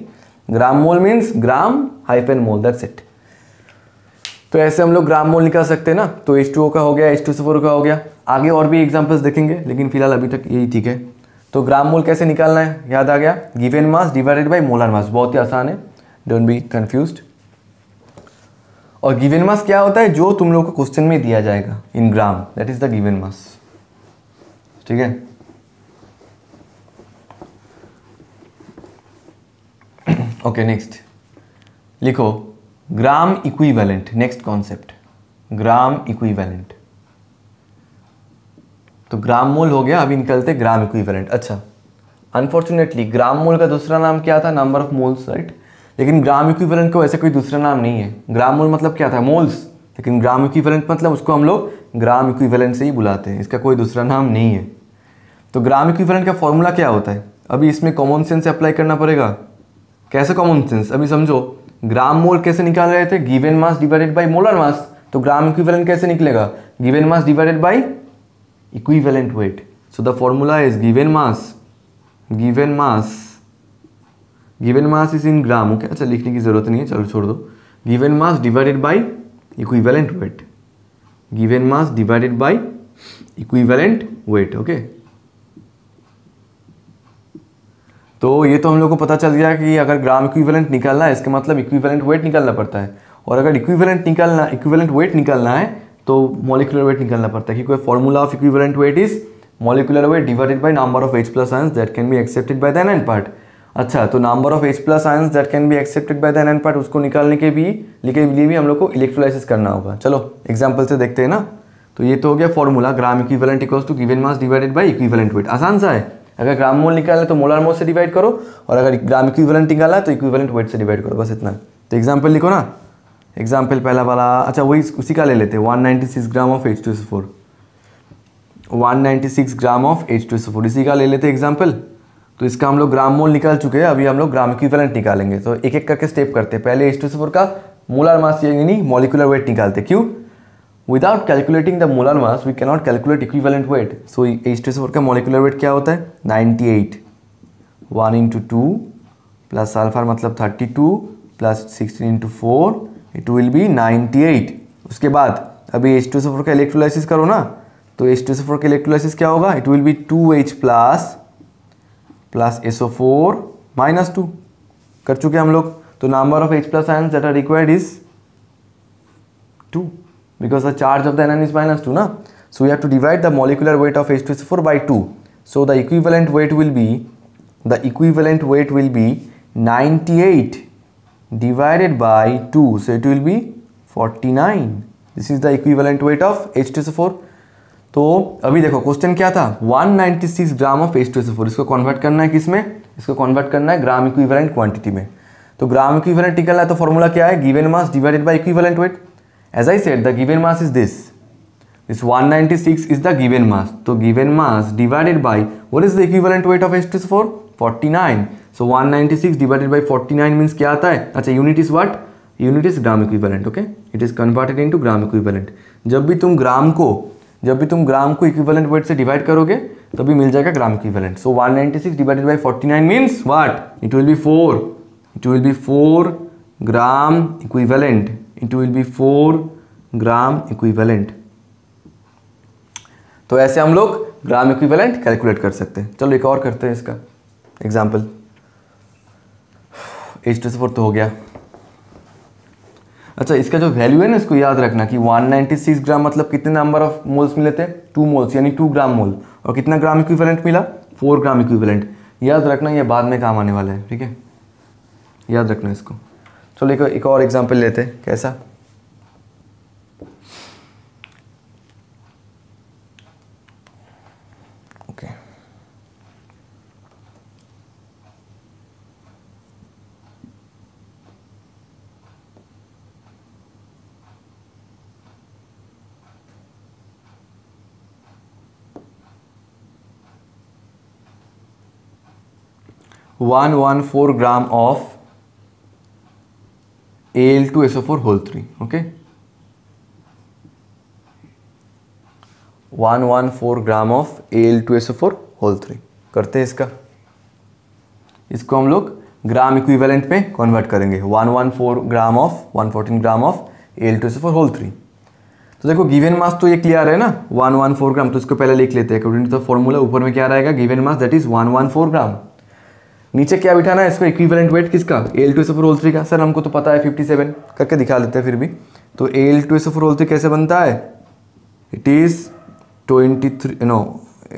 gram mole means gram hyphen mole that's it तो ऐसे हम लोग ग्राम मोल निकाल सकते हैं ना तो एच टू ओ का हो गया एच टू फोर का हो गया आगे और भी एग्जाम्पल्स देखेंगे लेकिन फिलहाल अभी तक यही ठीक है तो ग्राम मोल कैसे निकालना है याद आ गया given mass divided by molar mass बहुत ही आसान है डोंट बी कन्फ्यूज्ड और गिवन मास क्या होता है जो तुम लोग को क्वेश्चन में दिया जाएगा in gram that is the given mass ठीक है ओके [clears throat] नेक्स्ट लिखो gram equivalent next concept gram equivalent तो ग्राम मोल हो गया अभी निकलते ग्राम इक्विवेलेंट अच्छा अनफॉर्चुनेटली ग्राम मोल का दूसरा नाम क्या था नंबर ऑफ मोल्स राइट लेकिन ग्राम इक्विवेलेंट को ऐसा कोई दूसरा नाम नहीं है ग्राम मोल मतलब क्या था मोल्स लेकिन ग्राम इक्विवेलेंट मतलब उसको हम लोग ग्राम इक्विवेलेंट से ही बुलाते हैं इसका कोई दूसरा नाम नहीं है तो ग्राम इक्विवेलेंट का फॉर्मूला क्या होता है अभी इसमें कॉमन सेंस अप्लाई करना पड़ेगा कैसे कॉमन सेंस अभी समझो ग्राम मोल कैसे निकाल रहे थे given mass divided by molar mass तो ग्राम इक्विवेलेंट कैसे निकलेगा given mass divided by equivalent weight so the formula is given mass given mass given mass is in gram okay अच्छा लिखने की ज़रूरत नहीं है चलो छोड़ दो given mass divided by equivalent weight given mass divided by equivalent weight okay तो ये तो हम लोग को पता चल गया कि अगर ग्राम इक्विवेलेंट निकालना है इसका मतलब इक्विवेलेंट वेट निकालना पड़ता है और अगर इक्विवेलेंट निकालना इक्विवेलेंट वेट निकालना है तो मॉलिकुलर वेट निकालना पड़ता है क्योंकि formula of equivalent weight is molecular weight divided by number of H plus ions that can be accepted by the N part अच्छा तो number of H plus ions that can be accepted by the N part उसको निकालने के भी लिए भी हम लोग को इलेक्ट्रोलाइसिस करना होगा चलो एग्जाम्पल से देखते हैं ना तो ये तो हो गया formula gram equivalent equals to given mass divided by equivalent weight आसान सा है अगर ग्राम मोल निकाला तो मोलर मोल से डिवाइड करो और अगर ग्राम इक्विवेलेंट निकाला तो इक्विवेलेंट वेट से डिवाइड करो बस इतना तो एग्जाम्पल लिखो ना एग्जाम्पल पहला वाला अच्छा वही उसी का ले लेते one ninety six gram of H two S four one ninety six gram of H two S four इसी का ले लेते एग्जाम्पल तो इसका हम लोग ग्राम मोल निकाल चुके हैं अभी हम लोग ग्राम इक्विवेलेंट निकालेंगे तो एक एक करके स्टेप करते हैं पहले एस टू का मोलर मास यानी मॉलिकुलर वेट निकालते क्यों without calculating the molar mass we cannot calculate equivalent weight so S two S four का मॉलिकुलर वेट क्या होता है ninety eight one into two plus sulphur मतलब thirty two plus sixteen into four it will be ninety eight उसके बाद अभी S two S four का electrolysis करो ना तो एस टू सफर का इलेक्ट्रोलाइसिस क्या होगा it will be two H plus plus S O four minus two कर चुके हम लोग तो number of H plus ion that are required is two because the charge of the anion is minus two ना so you have to divide the molecular weight of H two SO four by two so the equivalent weight will be the equivalent weight will be ninety eight divided by two so it will be forty nine this is the equivalent weight of H two SO four तो अभी देखो question क्या था 196 gram of S two इसको convert करना है किसमें इसको कन्वर्ट करना है ग्राम इक्विवेलेंट क्वांटिटी में तो ग्राम इक्विवेलेंट निकलना है तो फॉर्मूला क्या है given mass divided by equivalent weight as I set the given mass is this this 196 is the given mass तो given mass divided by what is the equivalent weight of S two four forty so one divided by forty means क्या आता है अच्छा unit is what unit is gram equivalent okay it is converted in gram equivalent जब भी तुम ग्राम को जब भी तुम ग्राम को इक्विवेलेंट वेट से डिवाइड करोगे तभी मिल जाएगा gram equivalent so 196 ninety six divided by forty nine means what it will be four it will be four gram equivalent it will be four gram equivalent तो ऐसे हम लोग ग्राम इक्विवेलेंट कैलकुलेट कर सकते हैं चलो एक और करते हैं इसका एग्जाम्पल एच टू से फोर तो हो गया अच्छा इसका जो वैल्यू है ना इसको याद रखना कि 196 ग्राम मतलब कितने नंबर ऑफ मोल्स मिले थे टू मोल्स यानी टू ग्राम मोल और कितना ग्राम इक्विवेलेंट मिला फोर ग्राम इक्विवेलेंट याद रखना ये बाद में काम आने वाला है ठीक है याद रखना इसको चलो एक, एक और एग्जाम्पल लेते हैं कैसा one one four gram of L two SO four whole three okay one one four gram of L two SO four whole three करते हैं इसका इसको हम लोग ग्राम इक्विवेलेंट में कन्वर्ट करेंगे one one four gram of one fourteen gram of L two SO four whole three तो देखो गिवन मास तो ये क्लियर है ना वन वन फोर ग्राम तो इसको पहले लिख लेते हैं अकॉर्डिंग टू द फॉर्मूला ऊपर में क्या रहेगा given mass that is one one four gram नीचे क्या बिठाना है इसका इक्विवेलेंट वेट किसका L two S four whole three का सर हमको तो पता है फिफ्टी सेवन करके दिखा देते हैं फिर भी तो L two S four whole three कैसे बनता है it is twenty three no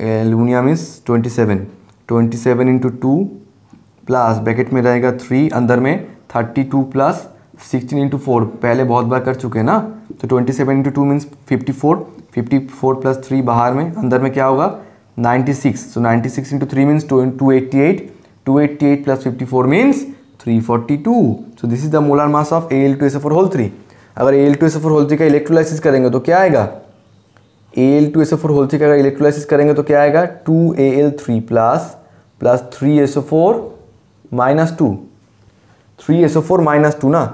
aluminium means twenty seven twenty seven into two plus bracket में रहेगा थ्री अंदर में thirty two plus sixteen into four पहले बहुत बार कर चुके हैं ना तो twenty seven into two means fifty four fifty four plus three बाहर में अंदर में क्या होगा नाइन्टी सिक्स तो ninety six into three means two eighty eight 288 plus 54 means 342 so this is the molar mass of Al2SO4 whole 3 अगर Al2SO4 whole 3 का electrolysis करेंगे तो क्या आएगा Al2SO4 whole 3 का अगर electrolysis करेंगे तो क्या आएगा 2Al3 plus plus 3SO4 minus 2 3SO4 minus 2 ना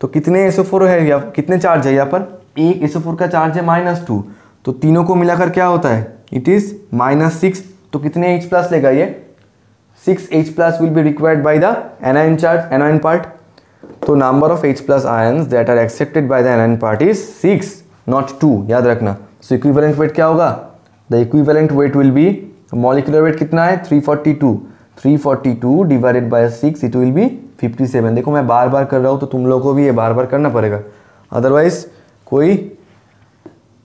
तो कितने SO4 है या कितने चार्ज है यहाँ पर एक SO4 का चार्ज है minus 2. तो तीनों को मिलाकर क्या होता है It is minus 6. तो कितने H plus लेगा ये six H plus will be required by the anion charge anion part तो number of H plus ions that are accepted by the anion part is six not two याद रखना so equivalent weight क्या होगा the equivalent weight will be molecular weight कितना है three forty two divided by six it will be 57 देखो मैं बार बार कर रहा हूँ तो तुम लोगों को भी ये बार बार करना पड़ेगा अदरवाइज कोई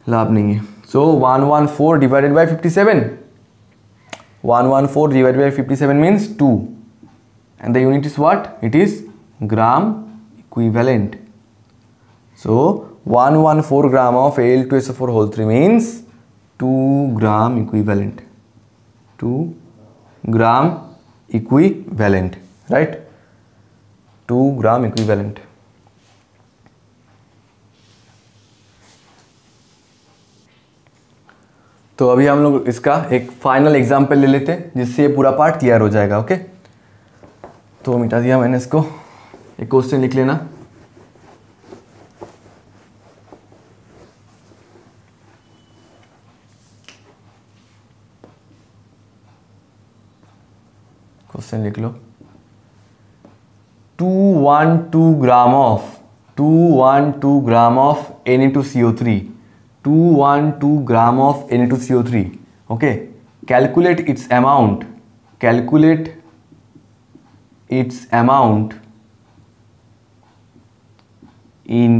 लाभ नहीं है so one one four divided by fifty seven 114 divided by 57 means 2 and the unit is what? It is gram equivalent. So 114 gram of Al2SO4 whole 3 means 2 gram equivalent. 2 gram equivalent, right? 2 gram equivalent. तो अभी हम लोग इसका एक final example ले लेते हैं जिससे ये पूरा पार्ट तैयार हो जाएगा ओके तो मिटा दिया मैंने इसको एक क्वेश्चन लिख लेना क्वेश्चन लिख लो two one two gram of two one two gram of N A two CO three 212 gram of Na2CO3 okay calculate its amount calculate its amount in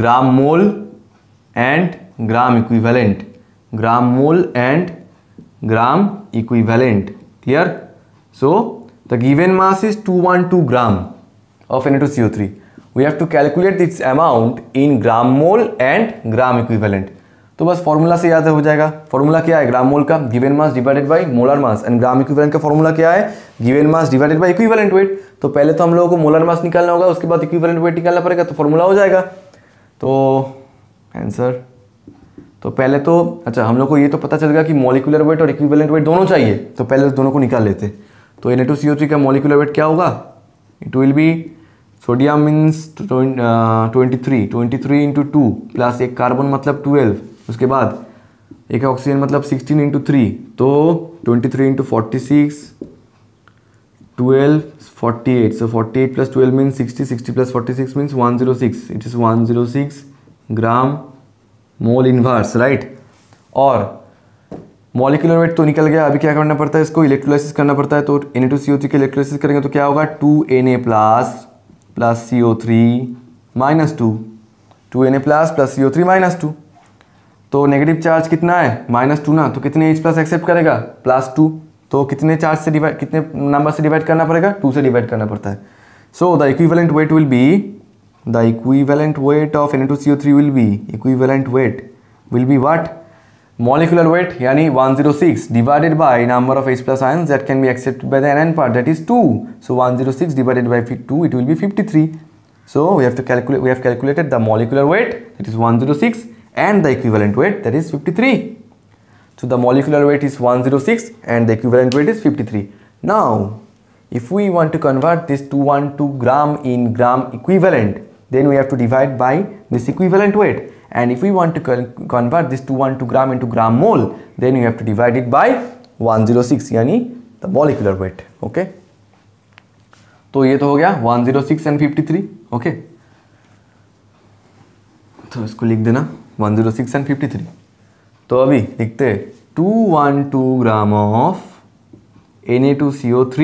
gram mole and gram equivalent gram mole and gram equivalent clear so the given mass is 212 gram of Na2CO3 we have to calculate its amount in gram mole and gram equivalent तो बस formula से याद हो जाएगा formula क्या है gram mole का given mass divided by molar mass and gram equivalent का फॉर्मूला क्या है given mass divided by equivalent weight तो पहले तो हम लोगों को मोलर मास निकालना होगा उसके बाद इक्विवेलेंट वेट निकालना पड़ेगा तो फॉर्मूला हो जाएगा तो आंसर तो पहले तो अच्छा हम लोग को ये तो पता चल गया कि मॉलिकुलर वेट और इक्विवेलेंट वेट दोनों चाहिए तो पहले तो दोनों को निकाल लेते तो N A two C O three का मॉलिकुलर वेट क्या होगा it will be sodium means twenty three twenty three into two plus एक कार्बन मतलब ट्वेल्व उसके बाद एक ऑक्सीजन मतलब सिक्सटीन इंटू थ्री तो twenty three into forty six twelve forty eight so forty eight plus twelve means sixty sixty plus forty six means one zero six it is one zero six gram mole inverse right और molecular weight तो निकल गया अभी क्या करना पड़ता है इसको इलेक्ट्रोलाइसिस करना पड़ता है तो N A two C O three के इलेक्ट्रोलाइसिस करेंगे तो क्या होगा two N A plus plus C O three minus two two N A plus plus C O three minus two तो नेगेटिव चार्ज कितना है माइनस टू ना तो कितने एच प्लस एक्सेप्ट करेगा प्लस टू तो कितने चार्ज से डिवाइड कितने नंबर से डिवाइड करना पड़ेगा टू से डिवाइड करना पड़ता है so the equivalent weight will be the equivalent weight of N two C O three will be equivalent weight will be what molecular weight yani 106 divided by number of H plus ions that can be accepted by the N-N part that is 2 so 106 divided by 2 it will be 53 so we have to calculate we have calculated the molecular weight that is 106 and the equivalent weight that is 53 so the molecular weight is 106 and the equivalent weight is 53 now if we want to convert this 212 gram in gram equivalent then we have to divide by this equivalent weight and if we want to convert this 212 gram into gram mole then you have to divide it by 106 यानी the molecular weight okay तो ये तो हो गया 106 and 53 okay okay? तो इसको लिख देना 106 एंड 53 तो अभी लिखते हैं 212 gram of Na2CO3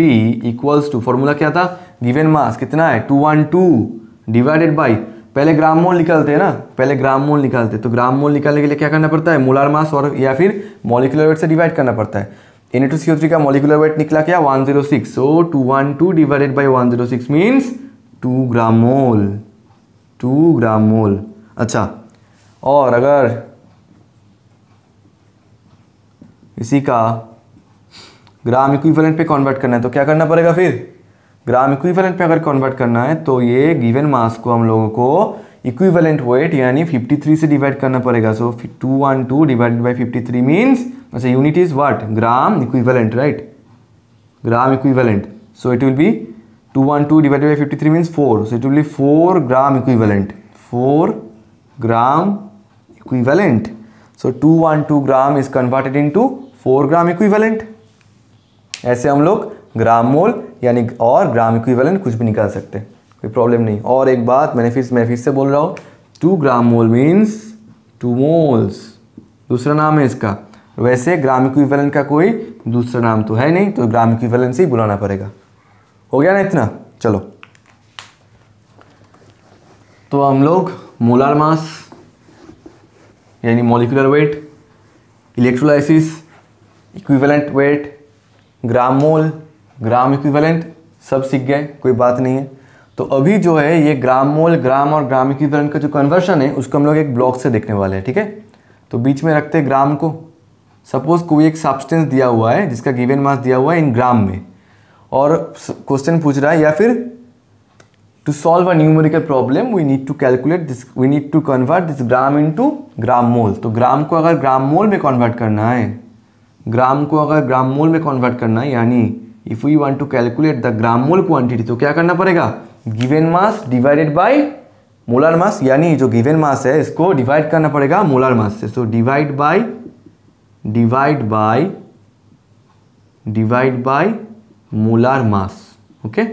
equals to formula क्या था गिवन मास कितना है 212 डिवाइडेड बाय पहले ग्राम मोल निकालते हैं ना पहले ग्राम मोल निकालते हैं तो ग्राम मोल निकालने के लिए क्या करना पड़ता है मोलार मास और या फिर मॉलिकुलर वेट से डिवाइड करना पड़ता है एन टू सी थ्री का मॉलिकुलर वेट निकला क्या one zero six so two one two divided by one zero six means two gram mole two gram mole अच्छा और अगर इसी का ग्राम इक्विवेलेंट पे कन्वर्ट करना है तो क्या करना पड़ेगा फिर ग्राम इक्विवेलेंट में अगर कन्वर्ट करना है तो ये गिवन मास को हम लोगों को इक्विवेलेंट वेट यानी 53 से डिवाइड करना पड़ेगा so two one two divided by fifty three means अच्छा unit is what gram equivalent right gram equivalent two divided by fifty three means four so it will be four gram equivalent four gram equivalent so two one two gram is converted into four gram equivalent ऐसे हम लोग ग्राम mole यानी और gram equivalent कुछ भी निकाल सकते हैं कोई प्रॉब्लम नहीं और एक बात मैंने फिर मैं फिर से बोल रहा हूँ two gram mole means two moles दूसरा नाम है इसका वैसे ग्राम इक्विवेलेंट का कोई दूसरा नाम तो है नहीं तो ग्राम इक्विवेलेंट से ही बुलाना पड़ेगा हो गया ना इतना चलो तो हम लोग मोलार मास यानी molecular weight electrolysis equivalent weight gram mole gram equivalent सब सीख गए कोई बात नहीं है तो अभी जो है ये ग्राम मोल ग्राम और ग्राम इक्विवेलेंट का जो कन्वर्शन है उसको हम लोग एक ब्लॉक से देखने वाले हैं ठीक है तो बीच में रखते हैं ग्राम को सपोज कोई एक सब्सटेंस दिया हुआ है जिसका गिवन मास दिया हुआ है इन ग्राम में और क्वेश्चन पूछ रहा है या फिर to solve a numerical problem we need to calculate this we need to convert this gram into gram mole तो ग्राम को अगर ग्राम मोल में कन्वर्ट करना है ग्राम को अगर ग्राम मोल में कन्वर्ट करना है यानी if you want to calculate the gram mole quantity तो क्या करना पड़ेगा given mass divided by molar mass यानी जो गिवेन मास है इसको डिवाइड करना पड़ेगा मोलर मास से so divide by divide by divide by molar mass okay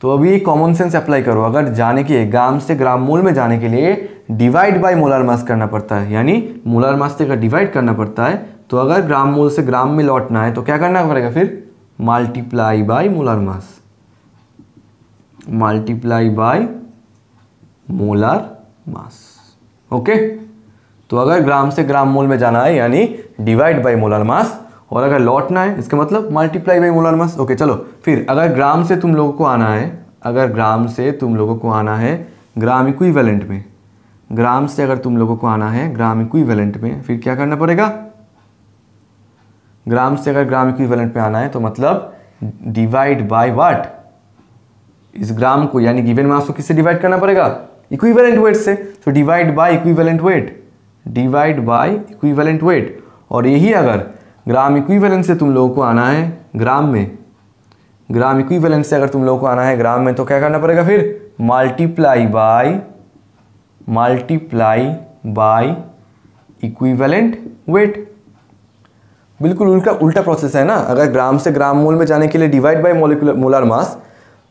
तो अभी कॉमन सेंस अप्लाई करो अगर जाने के ग्राम से ग्राम मोल में जाने के लिए डिवाइड बाय मोलर मास करना पड़ता है यानी मोलर मास से अगर डिवाइड करना पड़ता है तो अगर ग्राम मोल से ग्राम में लौटना है तो क्या करना पड़ेगा फिर multiply by molar mass multiply by molar mass okay okay? तो अगर ग्राम से ग्राम मोल में जाना है यानी डिवाइड बाय मोलर मास और अगर लौटना है इसका मतलब multiply by molar mass okay चलो फिर अगर ग्राम से तुम लोगों को आना है अगर ग्राम से तुम लोगों को आना है ग्राम इक्विवेलेंट में ग्राम से अगर तुम लोगों को आना है ग्राम इक्विवेलेंट में फिर क्या करना पड़ेगा ग्राम से अगर ग्राम इक्विवेलेंट पे आना है तो मतलब डिवाइड बाय वाट इस ग्राम को यानी गिवन मास को किससे डिवाइड करना पड़ेगा इक्विवेलेंट वेट से तो divide by equivalent weight divide by equivalent weight और यही अगर ग्राम इक्विवेलेंट से तुम लोगों को आना है ग्राम में ग्राम इक्विवेलेंट से अगर तुम लोगों को आना है ग्राम में तो क्या करना पड़ेगा फिर multiply by multiply by equivalent weight बिल्कुल उल्टा उल्टा प्रोसेस है ना अगर ग्राम से ग्राम मोल में जाने के लिए divide by molecular molar mass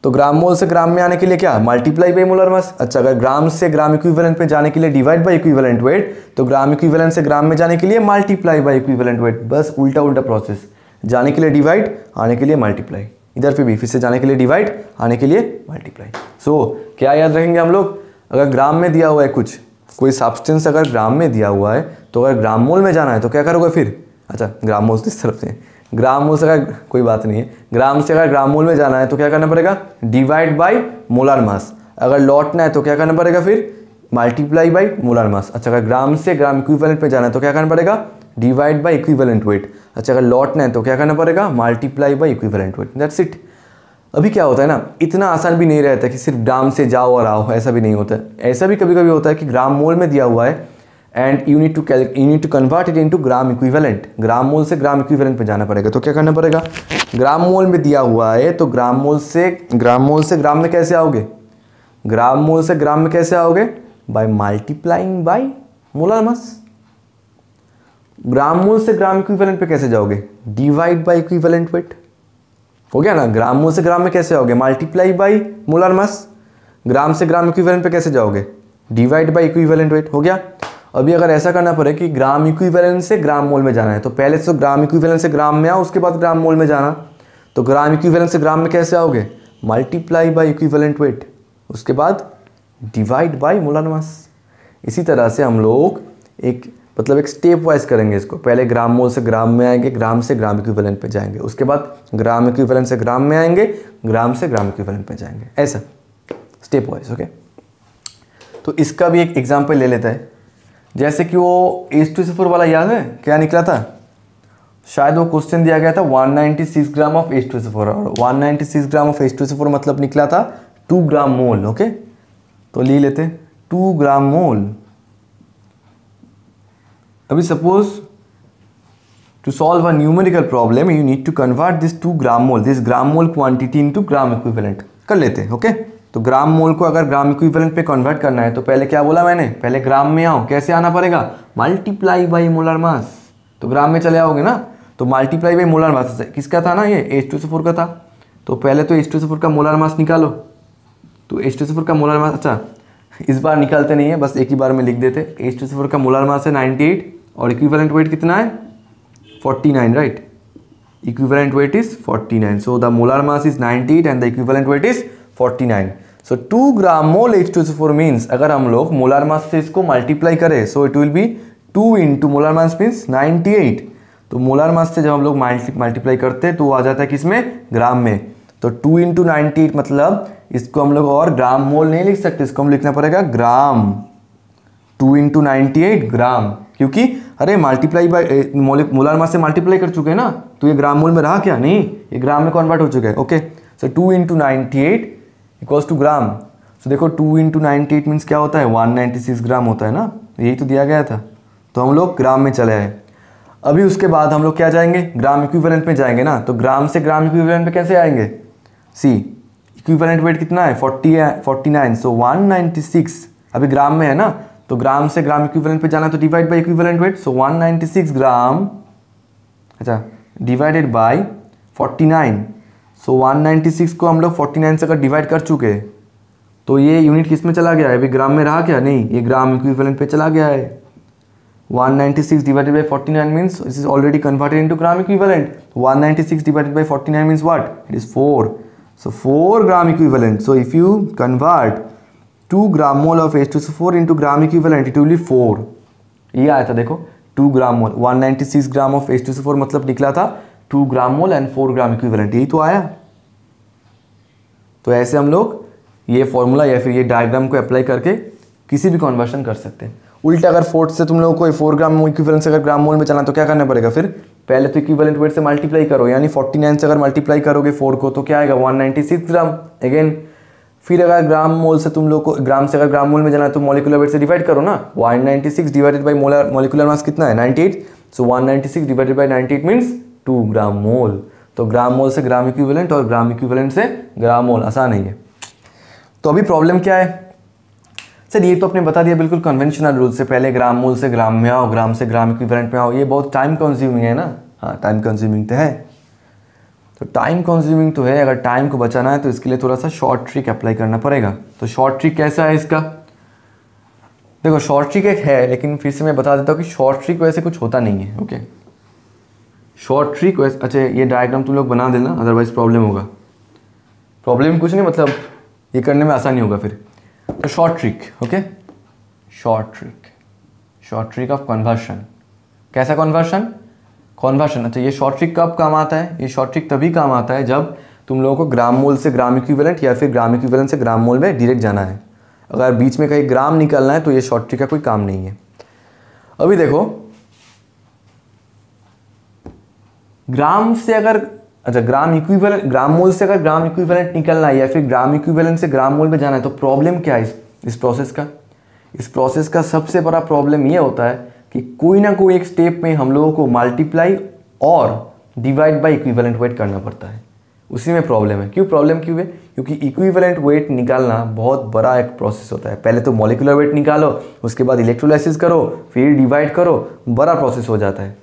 तो ग्राम मोल से ग्राम में आने के लिए क्या मल्टीप्लाई बाई मोलर मास अच्छा अगर ग्राम से ग्राम इक्विवेलेंट पे जाने के लिए डिवाइड बाई इक्विवेलेंट वेट तो ग्राम इक्विवेलेंट से ग्राम में जाने के लिए मल्टीप्लाई बाई इक्विवेलेंट वेट बस उल्टा उल्टा प्रोसेस जाने के लिए डिवाइड आने के लिए मल्टीप्लाई इधर पे भी फिर से जाने के लिए डिवाइड आने के लिए मल्टीप्लाई सो so, क्या याद रखेंगे हम लोग अगर ग्राम में दिया हुआ है कुछ कोई सब्सटेंस अगर ग्राम में दिया हुआ है तो अगर ग्राम मोल में जाना है तो क्या करोगे फिर अच्छा ग्राम मोल इस तरफ से मोल से अगर कोई बात नहीं है ग्राम से अगर ग्राम मोल में जाना है तो क्या करना पड़ेगा डिवाइड बाई मोलार मास अगर लौटना है तो क्या करना पड़ेगा फिर मल्टीप्लाई बाई मोलार मास अच्छा अगर ग्राम से ग्राम इक्विवेलेंट में जाना है तो क्या करना पड़ेगा डिवाइड बाई इक्विवेलेंट वेट अच्छा अगर लौटना है तो क्या करना पड़ेगा multiply by equivalent weight that's it अभी क्या होता है ना इतना आसान भी नहीं रहता कि सिर्फ ग्राम से जाओ और आओ ऐसा भी नहीं होता है ऐसा भी कभी कभी होता है कि ग्राम मोल में दिया हुआ है and you need to you need to convert it into gram equivalent gram mole से ग्राम इक्विवेलेंट पे जाना पड़ेगा तो क्या करना पड़ेगा ग्राम मोल में दिया हुआ है तो ग्राम मोल से ग्राम मोल से ग्राम में कैसे आओगे ग्राम मोल से ग्राम में कैसे आओगे by multiplying by molar mass gram mole से ग्राम इक्विवेलेंट पे कैसे जाओगे डिवाइड बाय इक्विवेलेंट वेट हो गया ना ग्राम मोल से ग्राम में कैसे आओगे multiply by molar mass gram से ग्राम इक्विवेलेंट पे कैसे जाओगे डिवाइड बाय इक्विवेलेंट वेट हो गया अभी अगर ऐसा करना पड़े कि ग्राम इक्विवेलेंस से ग्राम मोल में जाना है तो पहले तो ग्राम इक्विवेलेंस से ग्राम में आओ उसके बाद ग्राम मोल में जाना तो ग्राम इक्विवेलेंस से ग्राम में कैसे आओगे मल्टीप्लाई बाई इक्विवेलेंट वेट उसके बाद डिवाइड बाई मोलर मास इसी तरह से हम लोग एक मतलब एक स्टेप वाइज करेंगे इसको पहले ग्राम मोल से ग्राम में आएंगे ग्राम से ग्राम इक्विवेलेंट पे जाएंगे उसके बाद ग्राम इक्विवेलेंट से ग्राम में आएंगे ग्राम से ग्राम इक्विवेलेंट पे जाएंगे ऐसा स्टेप वाइज ओके तो इसका भी एक एग्जाम्पल ले लेता है जैसे कि वो एस टू सी फोर वाला याद है क्या निकला था शायद वो क्वेश्चन दिया गया था 196 gram of S two C four और one gram of S two C four मतलब निकला था 2 ग्राम मोल ओके तो ले लेते 2 ग्राम मोल अभी suppose to solve a numerical problem you need to convert this 2 mole this gram mole quantity into gram equivalent कर लेते हैं ओके okay? तो ग्राम मोल को अगर ग्राम इक्विवेलेंट पे कन्वर्ट करना है तो पहले क्या बोला मैंने पहले ग्राम में आओ कैसे आना पड़ेगा मल्टीप्लाई बाई मोलर मास तो ग्राम में चले आओगे ना तो मल्टीप्लाई बाई मोलर मास किसका था ना ये एच टू से फोर का था तो पहले तो एच टू से फोर का मोलर मास निकालो तो एच टू से फोर का मोलर मास अच्छा इस बार निकालते नहीं है बस एक ही बार में लिख देते एच टू से फोर का मोलर मास है नाइन्टी एट और इक्विवेलेंट वेट कितना है forty nine right weight is forty nine so the molar mass is ninety eight and the equivalent weight is forty nine so two gram mole H two S four means अगर हम लोग molar mass से इसको multiply करें so it will be two into molar mass means ninety eight तो molar mass से जब हम लोग मल्टीप्लाई करते हैं तो आ जाता है किस में ग्राम में तो टू इंटू नाइन्टी एट मतलब इसको हम लोग और ग्राम मोल नहीं लिख सकते इसको हम लिखना पड़ेगा gram two into ninety eight gram क्योंकि अरे मल्टीप्लाई बाई मोलार मास से मल्टीप्लाई कर चुके हैं ना तो ये ग्राम मोल में रहा क्या नहीं ये ग्राम में कन्वर्ट हो चुका है okay so two into ninety eight equals to gram so देखो two into ninety eight means क्या होता है वन नाइन्टी सिक्स ग्राम होता है ना यही तो दिया गया था तो हम लोग ग्राम में चले आए अभी उसके बाद हम लोग क्या जाएंगे ग्राम इक्विवेलेंट में जाएंगे ना तो ग्राम से ग्राम इक्विवेलेंट में कैसे आएंगे सी इक्विवेलेंट वेट कितना है forty forty nine so one ninety six अभी ग्राम में है ना तो ग्राम से ग्राम इक्विवेलेंट पे जाना तो divide by equivalent weight so six gram अच्छा divided by nine so so, 196 को हम लोग 49 से अगर डिवाइड कर चुके तो ये यूनिट किस में चला गया है अभी ग्राम में रहा क्या नहीं ये ग्राम इक्विवेलेंट पे चला गया है 196 ninety six divided by forty nine means it is already converted into gram equivalent one ninety six divided by forty nine means what it is four so four gram equivalent so if you convert two gram mole of H two SO four into gram equivalent it will four ये आया था देखो two gram mole one ninety six gram of H two SO four मतलब निकला था two gram mole and four gram equivalent यही तो आया तो ऐसे हम लोग ये फॉर्मूला या फिर ये डायग्राम को अप्लाई करके किसी भी कॉन्वर्शन कर सकते हैं उल्टा अगर फोर्थ से तुम लोगों को फोर ग्राम इक्विवेलेंट से अगर ग्राम मोल में चलाना तो क्या करना पड़ेगा फिर पहले तो इक्विवेलेंट वेट से मल्टीप्लाई करो यानी फोर्टी नाइन से अगर मल्टीप्लाई करोगे फोर को तो क्या आएगा सिक्स ग्राम अगेन फिर अगर ग्राम मोल से तुम लोग को ग्राम से अगर ग्राम मोल में जाना तो मॉलिकुलर वेट से डिवाइड करो ना one six divided by molar molecular mass कितना है eight so ninety six divided by eight means two gram mole तो ग्राम मोल से ग्राम इक्विवेलेंट और ग्राम इक्विवेलेंट से ग्राम मोल आसान है ये तो अभी प्रॉब्लम क्या है सर ये तो आपने बता दिया बिल्कुल कन्वेंशनल रूल से पहले ग्राम मोल से ग्राम में आओ ग्राम से ग्राम इक्विवेलेंट में आओ ये बहुत टाइम कंज्यूमिंग है ना हाँ टाइम कंज्यूमिंग तो है तो टाइम कंज्यूमिंग तो है अगर टाइम को बचाना है तो इसके लिए थोड़ा सा शॉर्ट ट्रिक अप्लाई करना पड़ेगा तो शॉर्ट ट्रिक कैसा है इसका देखो शॉर्ट ट्रिक एक है लेकिन फिर से मैं बता देता हूँ कि शॉर्ट ट्रिक वैसे कुछ होता नहीं है ओके okay? शॉर्ट ट्रिक अच्छा ये डायग्राम तुम लोग बना देना अदरवाइज़ प्रॉब्लम होगा प्रॉब्लम कुछ नहीं मतलब ये करने में आसानी होगा फिर तो short trick okay short trick short trick of conversion कैसा कन्वर्शन कन्वर्शन अच्छा ये शॉर्ट ट्रिक कब काम आता है ये शॉर्ट ट्रिक तभी काम आता है जब तुम लोगों को ग्राम मोल से ग्राम इक्विवेलेंट या फिर ग्राम इक्विवेलेंट से ग्राम मोल में डायरेक्ट जाना है अगर बीच में कहीं ग्राम निकलना है तो ये शॉर्ट ट्रिक का कोई काम नहीं है अभी देखो ग्राम से अगर अच्छा ग्राम इक्विवेलेंट ग्राम मोल से अगर ग्राम इक्विवेलेंट निकलना है या फिर ग्राम इक्विवेलेंट से ग्राम मोल में जाना है तो प्रॉब्लम क्या है इस इस प्रोसेस का इस प्रोसेस का सबसे बड़ा प्रॉब्लम ये होता है कि कोई ना कोई एक स्टेप में हम लोगों को मल्टीप्लाई और डिवाइड बाई इक्विवेलेंट वेट करना पड़ता है उसी में प्रॉब्लम है क्यों प्रॉब्लम क्यों है क्योंकि इक्विवेलेंट वेट निकालना बहुत बड़ा एक प्रोसेस होता है पहले तो मॉलिकुलर वेट निकालो उसके बाद इलेक्ट्रोलाइसिस करो फिर डिवाइड करो बड़ा प्रोसेस हो जाता है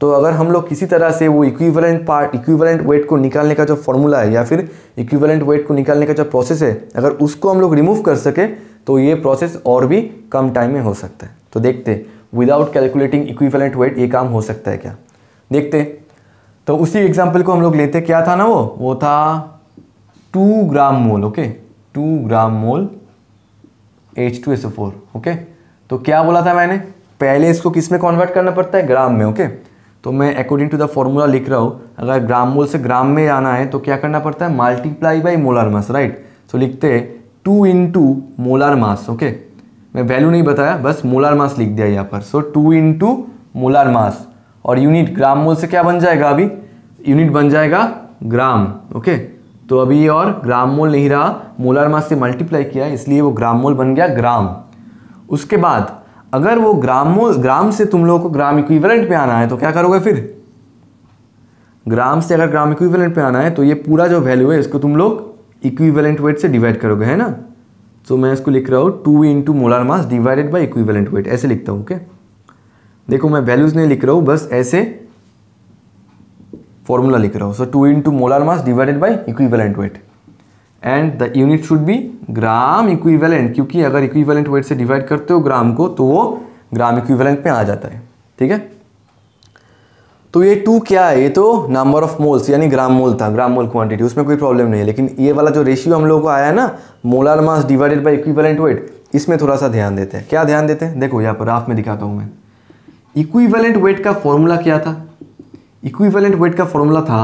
तो अगर हम लोग किसी तरह से वो इक्विवेलेंट पार्ट इक्विवेलेंट वेट को निकालने का जो फॉर्मूला है या फिर इक्विवेलेंट वेट को निकालने का जो प्रोसेस है अगर उसको हम लोग रिमूव कर सके तो ये प्रोसेस और भी कम टाइम में हो सकता है तो देखते विदाउट कैलकुलेटिंग इक्विवेलेंट वेट ये काम हो सकता है क्या देखते तो उसी एग्जाम्पल को हम लोग लेते क्या था ना वो वो था two gram mole okay two gram mole H two S four okay तो क्या बोला था मैंने पहले इसको किस में कॉन्वर्ट करना पड़ता है ग्राम में ओके okay? तो मैं अकॉर्डिंग टू द फॉर्मूला लिख रहा हूँ अगर ग्राम मोल से ग्राम में जाना है तो क्या करना पड़ता है multiply by molar mass right so लिखते हैं two into molar mass okay मैं वैल्यू नहीं बताया बस मोलार मास लिख दिया यहाँ पर so two into molar mass और यूनिट ग्राम मोल से क्या बन जाएगा अभी यूनिट बन जाएगा ग्राम ओके तो अभी और ग्राम मोल नहीं रहा मोलार मास से मल्टीप्लाई किया इसलिए वो ग्राम मोल बन गया ग्राम उसके बाद अगर वो ग्रामो ग्राम से तुम लोगों को ग्राम इक्विवेलेंट पे आना है तो क्या करोगे फिर ग्राम से अगर ग्राम इक्विवेलेंट पे आना है तो ये पूरा जो वैल्यू है इसको तुम लोग इक्विवेलेंट वेट से डिवाइड करोगे है ना सो मैं इसको लिख रहा हूँ two into molar mass divided by equivalent weight ऐसे लिखता हूँ ओके देखो मैं वैल्यूज़ नहीं लिख रहा हूँ बस ऐसे फॉर्मूला लिख रहा हूँ so two into molar mass divided by equivalent weight and the unit should be gram equivalent क्योंकि अगर इक्विवेलेंट वेट से डिवाइड करते हो ग्राम को तो वो ग्राम इक्विवेलेंट में आ जाता है ठीक है तो ये टू क्या है ये तो नंबर ऑफ मोल्स यानी ग्राम मोल था ग्राम मोल क्वांटिटी उसमें कोई प्रॉब्लम नहीं है लेकिन ये वाला जो रेशियो हम लोग को आया है ना molar mass divided by equivalent weight इसमें थोड़ा सा ध्यान देते हैं क्या ध्यान देते हैं देखो यहाँ पर आप में दिखाता हूँ मैं इक्विवेलेंट वेट का फॉर्मूला क्या था इक्विवेलेंट वेट का फॉर्मूला था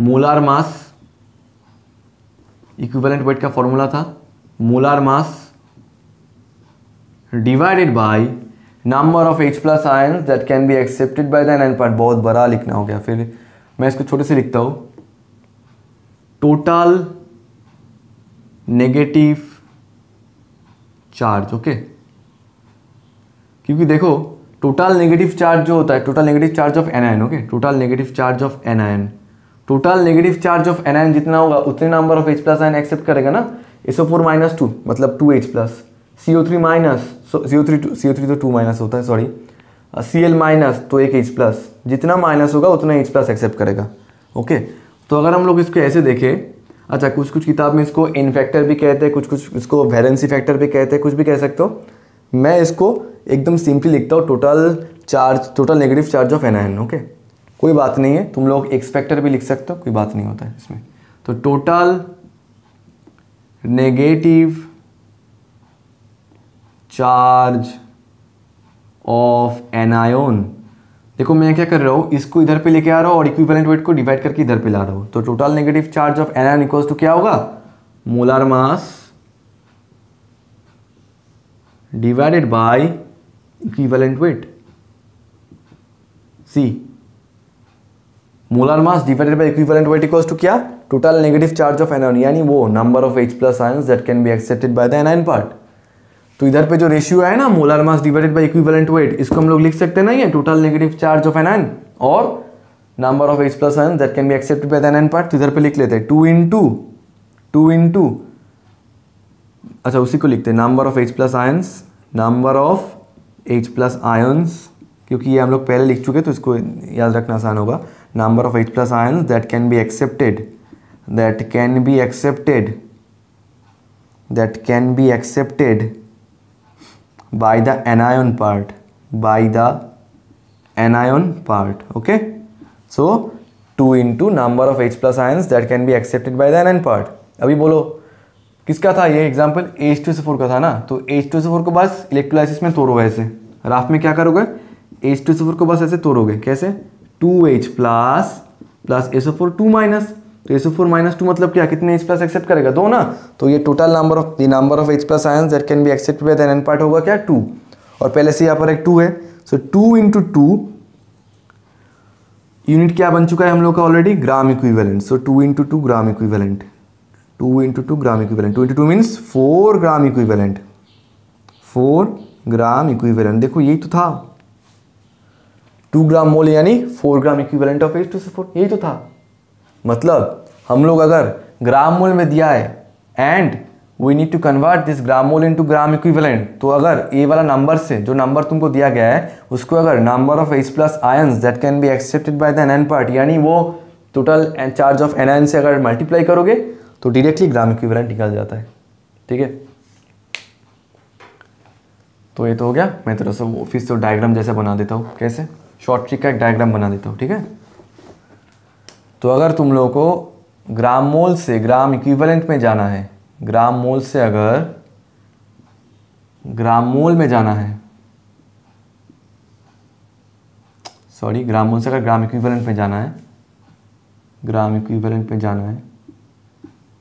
मोलार मास इक्विवेलेंट वेट का फॉर्मूला था molar mass divided by number of H plus ion that can be accepted by then and पर बहुत बड़ा लिखना हो गया फिर मैं इसको छोटे से लिखता हूँ टोटल नेगेटिव चार्ज ओके क्योंकि देखो टोटल नेगेटिव चार्ज जो होता है total negative charge of anion okay total negative charge of an anion total negative charge of anion जितना होगा उतने number of H plus ion accept करेगा ना एसओ फोर माइनस टू मतलब two H plus C O three minus C O three two C O three तो two minus होता है sorry C L minus तो एक एच प्लस जितना minus होगा उतना एच प्लस एक्सेप्ट करेगा ओके तो अगर हम लोग इसको ऐसे देखें अच्छा कुछ कुछ किताब में इसको इन फैक्टर भी कहते हैं कुछ कुछ इसको वेरेंसी फैक्टर भी कहते हैं कुछ भी कह सकते हो मैं इसको एकदम सिंपली लिखता हूँ total charge total negative charge of anion okay कोई बात नहीं है तुम लोग एक्स फैक्टर भी लिख सकते हो कोई बात नहीं होता है इसमें तो total negative charge of anion देखो मैं क्या कर रहा हूँ इसको इधर पे लेके आ रहा हूँ और इक्विवेलेंट वेट को डिवाइड करके इधर पे ला रहा हूँ तो total negative charge of anion equals to क्या होगा molar mass divided by equivalent weight see molar mass divided by equivalent weight equals to क्या total negative charge of anion यानी वो number of H plus ion that can be accepted by the anion part तो इधर पे जो ratio है ना molar mass divided by equivalent weight इसको हम लोग लिख सकते हैं ना ये total negative charge of anion और number of H plus ion that can be accepted by the anion part तो इधर पे लिख लेते हैं टू इन टू अच्छा उसी को लिखते हैं number of H plus ions number of H plus ions क्योंकि ये हम लोग पहले लिख चुके तो इसको याद रखना आसान होगा number of H plus ions that can be accepted that can be accepted that can be accepted by the anion part by the anion part okay so 2 into number of H plus ions that can be accepted by the anion part अभी बोलो किसका था ये example H two से four का था ना तो एच टू से फोर को बस इलेक्ट्रोलाइसिस में तोड़ोगे ऐसे राफ में क्या करोगे एच टू से फोर को बस ऐसे तोड़ोगे कैसे two H plus plus SO four two minus तो एसो फोर माइनस टू मतलब क्या कितने एच प्लस एक्सेप्ट करेगा दो ना तो ये total number of the number of H plus ions that can be accept with an N part होगा क्या टू और पहले से यहाँ पर एक टू है so two into two unit क्या बन चुका है हम लोग का already gram equivalent so two into two gram equivalent two into two gram equivalent two into two means four gram equivalent four gram equivalent देखो यही तो था टू ग्राम मोल यानी four gram equivalent of H two C four यही तो था मतलब हम लोग अगर ग्राम मोल में दिया है and we need to convert this gram mole into gram equivalent तो अगर ए वाला नंबर से जो नंबर तुमको दिया गया है उसको अगर number of H plus ions that can be accepted by the N part यानी वो टोटल चार्ज ऑफ एन से अगर मल्टीप्लाई करोगे तो डायरेक्टली ग्राम इक्विवेलेंट निकल जाता है ठीक है तो ये तो हो गया मैं थोड़ा सा ऑफिस तो डायग्राम जैसा बना देता हूँ कैसे शॉर्ट ट्रिक का एक डायग्राम बना देता हूँ ठीक है तो अगर तुम लोगों को ग्राम मोल से ग्राम इक्विवेलेंट में जाना है ग्राम मोल से अगर ग्राम मोल में जाना है सॉरी ग्राम मोल से अगर ग्राम इक्विवेलेंट में जाना है ग्राम इक्विवेलेंट में जाना है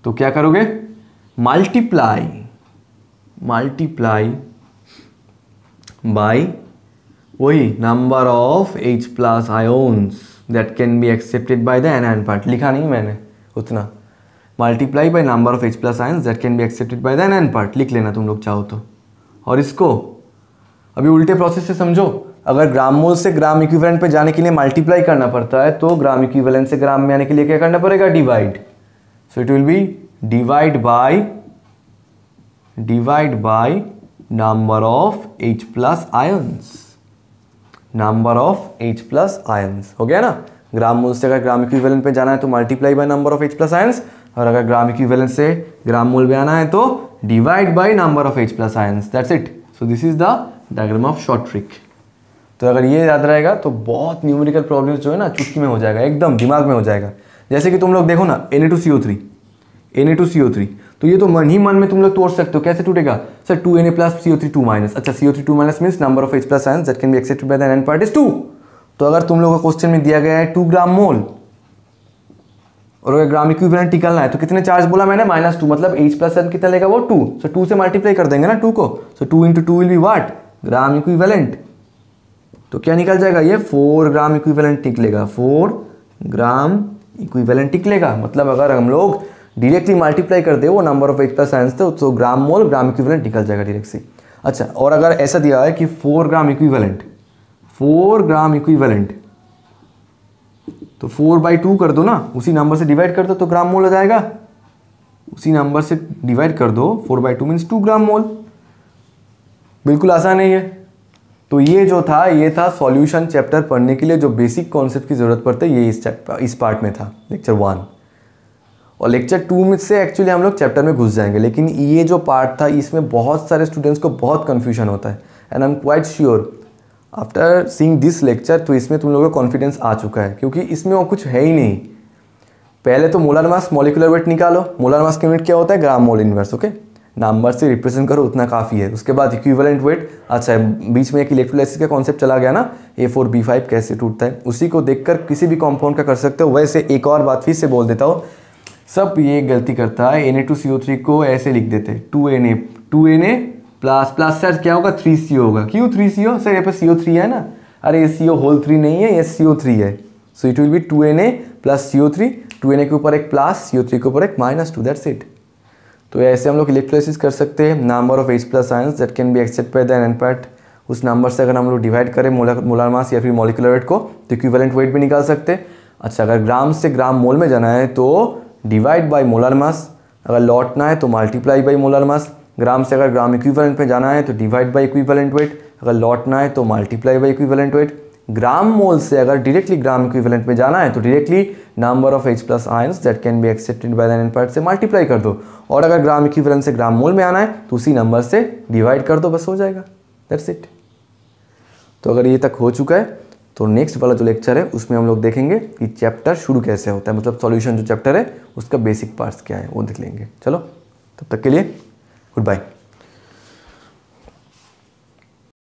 तो क्या करोगे मल्टीप्लाई मल्टीप्लाई बाई वही number of H plus ions that can be accepted by the anion part लिखा नहीं मैंने उतना multiply by number of H plus ions that can be accepted by the anion part लिख लेना तुम लोग चाहो तो और इसको अभी उल्टे प्रोसेस से समझो अगर ग्राम मोल से ग्राम इक्विवेलेंट पे जाने के लिए मल्टीप्लाई करना पड़ता है तो ग्राम इक्विवेलेंट से ग्राम में आने के लिए क्या करना पड़ेगा divide so it will be divide by divide by number of H plus ions number of H plus ions हो गया ना ग्राम मूल से अगर ग्राम इक्विवेलेंट पे जाना है तो multiply by number of H plus ions और अगर ग्राम इक्विवेलेंट से ग्राम मूल पे आना है तो divide by number of H plus ions that's it so this is the diagram of short trick तो अगर ये याद रहेगा तो बहुत न्यूमेरिकल प्रॉब्लम्स जो है ना चुटकी में हो जाएगा एकदम दिमाग में हो जाएगा जैसे कि तुम लोग देखो ना N A two C O three N A two C O three तो ये तो मन ही मन में तुम लोग तोड़ सकते हो कैसे टूटेगा sir two N A plus C O three two minus अच्छा C O three two minus mean number of H plus ion that can be accepted by the N part is two तो अगर तुम लोगों का question में दिया गया है टू ग्राम मोल और अगर ग्राम इक्विवेलेंट निकलना है तो कितने चार्ज बोला मैंने माइनस टू मतलब एच प्लस एन कितना लेगा वो टू सो टू से मल्टीप्लाई कर देंगे ना टू को so two into two will be what gram equivalent तो क्या निकल जाएगा ये फोर ग्राम इक्विवेलेंट निकलेगा फोर ग्राम इक्विवेलेंट निकलेगा मतलब अगर हम लोग डायरेक्टली मल्टीप्लाई कर दे वो number of H plus ions थे तो ग्राम मोल ग्राम इक्विवेलेंट निकल जाएगा डायरेक्ट से अच्छा और अगर ऐसा दिया है कि four gram equivalent four gram equivalent तो फोर बाई टू कर दो ना उसी नंबर से डिवाइड कर दो तो ग्राम मोल हो जाएगा उसी नंबर से डिवाइड कर दो four by two means two gram mole बिल्कुल आसान नहीं है तो ये जो था ये था सॉल्यूशन चैप्टर पढ़ने के लिए जो बेसिक कॉन्सेप्ट की ज़रूरत पड़ती है ये इस इस पार्ट में था लेक्चर वन और लेक्चर टू में से एक्चुअली हम लोग चैप्टर में घुस जाएंगे लेकिन ये जो पार्ट था इसमें बहुत सारे स्टूडेंट्स को बहुत कन्फ्यूजन होता है and I am quite sure after seeing this lecture तो इसमें तुम लोगों का कॉन्फिडेंस आ चुका है क्योंकि इसमें और कुछ है ही नहीं पहले तो मोलर मास मॉलिकुलर वेट निकालो मोलर मास के यूनिट क्या होता है gram mole inverse okay number से रिप्रेजेंट करो उतना काफ़ी है उसके बाद इक्विवेलेंट वेट अच्छा बीच में एक इलेक्ट्रोलाइसिस का कॉन्सेप्ट चला गया ना ए फोर बी फाइव कैसे टूटता है उसी को देखकर किसी भी कंपाउंड का कर सकते हो वैसे एक और बात फिर से बोल देता हूँ सब ये गलती करता है N A two C O three को ऐसे लिख देते two N A two N A plus plus sir क्या होगा थ्री सी होगा क्यों थ्री सी सर यहाँ पे सी ओ थ्री है ना अरे ये सी ओ होल थ्री नहीं है ये सी ओ थ्री है so it will be two N A plus C O three two N A के ऊपर एक प्लस सी ओ थ्री के ऊपर एक माइनस टू दैट्स इट तो ऐसे हम लोग इलेक्ट्रोलिसिस कर सकते हैं number of H plus ion that can be accept by the an part उस नंबर से अगर हम लोग डिवाइड करें मोलर मास या फिर मोलिकुलर वेट को तो इक्विवेलेंट वेट भी निकाल सकते अच्छा अगर ग्राम से ग्राम मोल में जाना है तो डिवाइड बाई मोलर मास अगर लौटना है तो multiply by molar mass gram से अगर ग्राम इक्विवेलेंट में जाना है तो डिवाइड बाई इक्विवेलेंट वेट अगर लौटना है तो multiply by equivalent weight gram mole से अगर डायरेक्टली ग्राम इक्विवेलेंट में जाना है तो directly number of H plus ions that can be accepted by the part से मल्टीप्लाई कर दो और अगर ग्राम इक्विवेलेंट से ग्राम मोल में आना है तो उसी नंबर से डिवाइड कर दो बस हो जाएगा दैट्स इट तो अगर ये तक हो चुका है तो नेक्स्ट वाला जो लेक्चर है उसमें हम लोग देखेंगे कि चैप्टर शुरू कैसे होता है मतलब सॉल्यूशन जो चैप्टर है उसका बेसिक पार्ट्स क्या है वो देख लेंगे चलो तब तक के लिए गुड बाय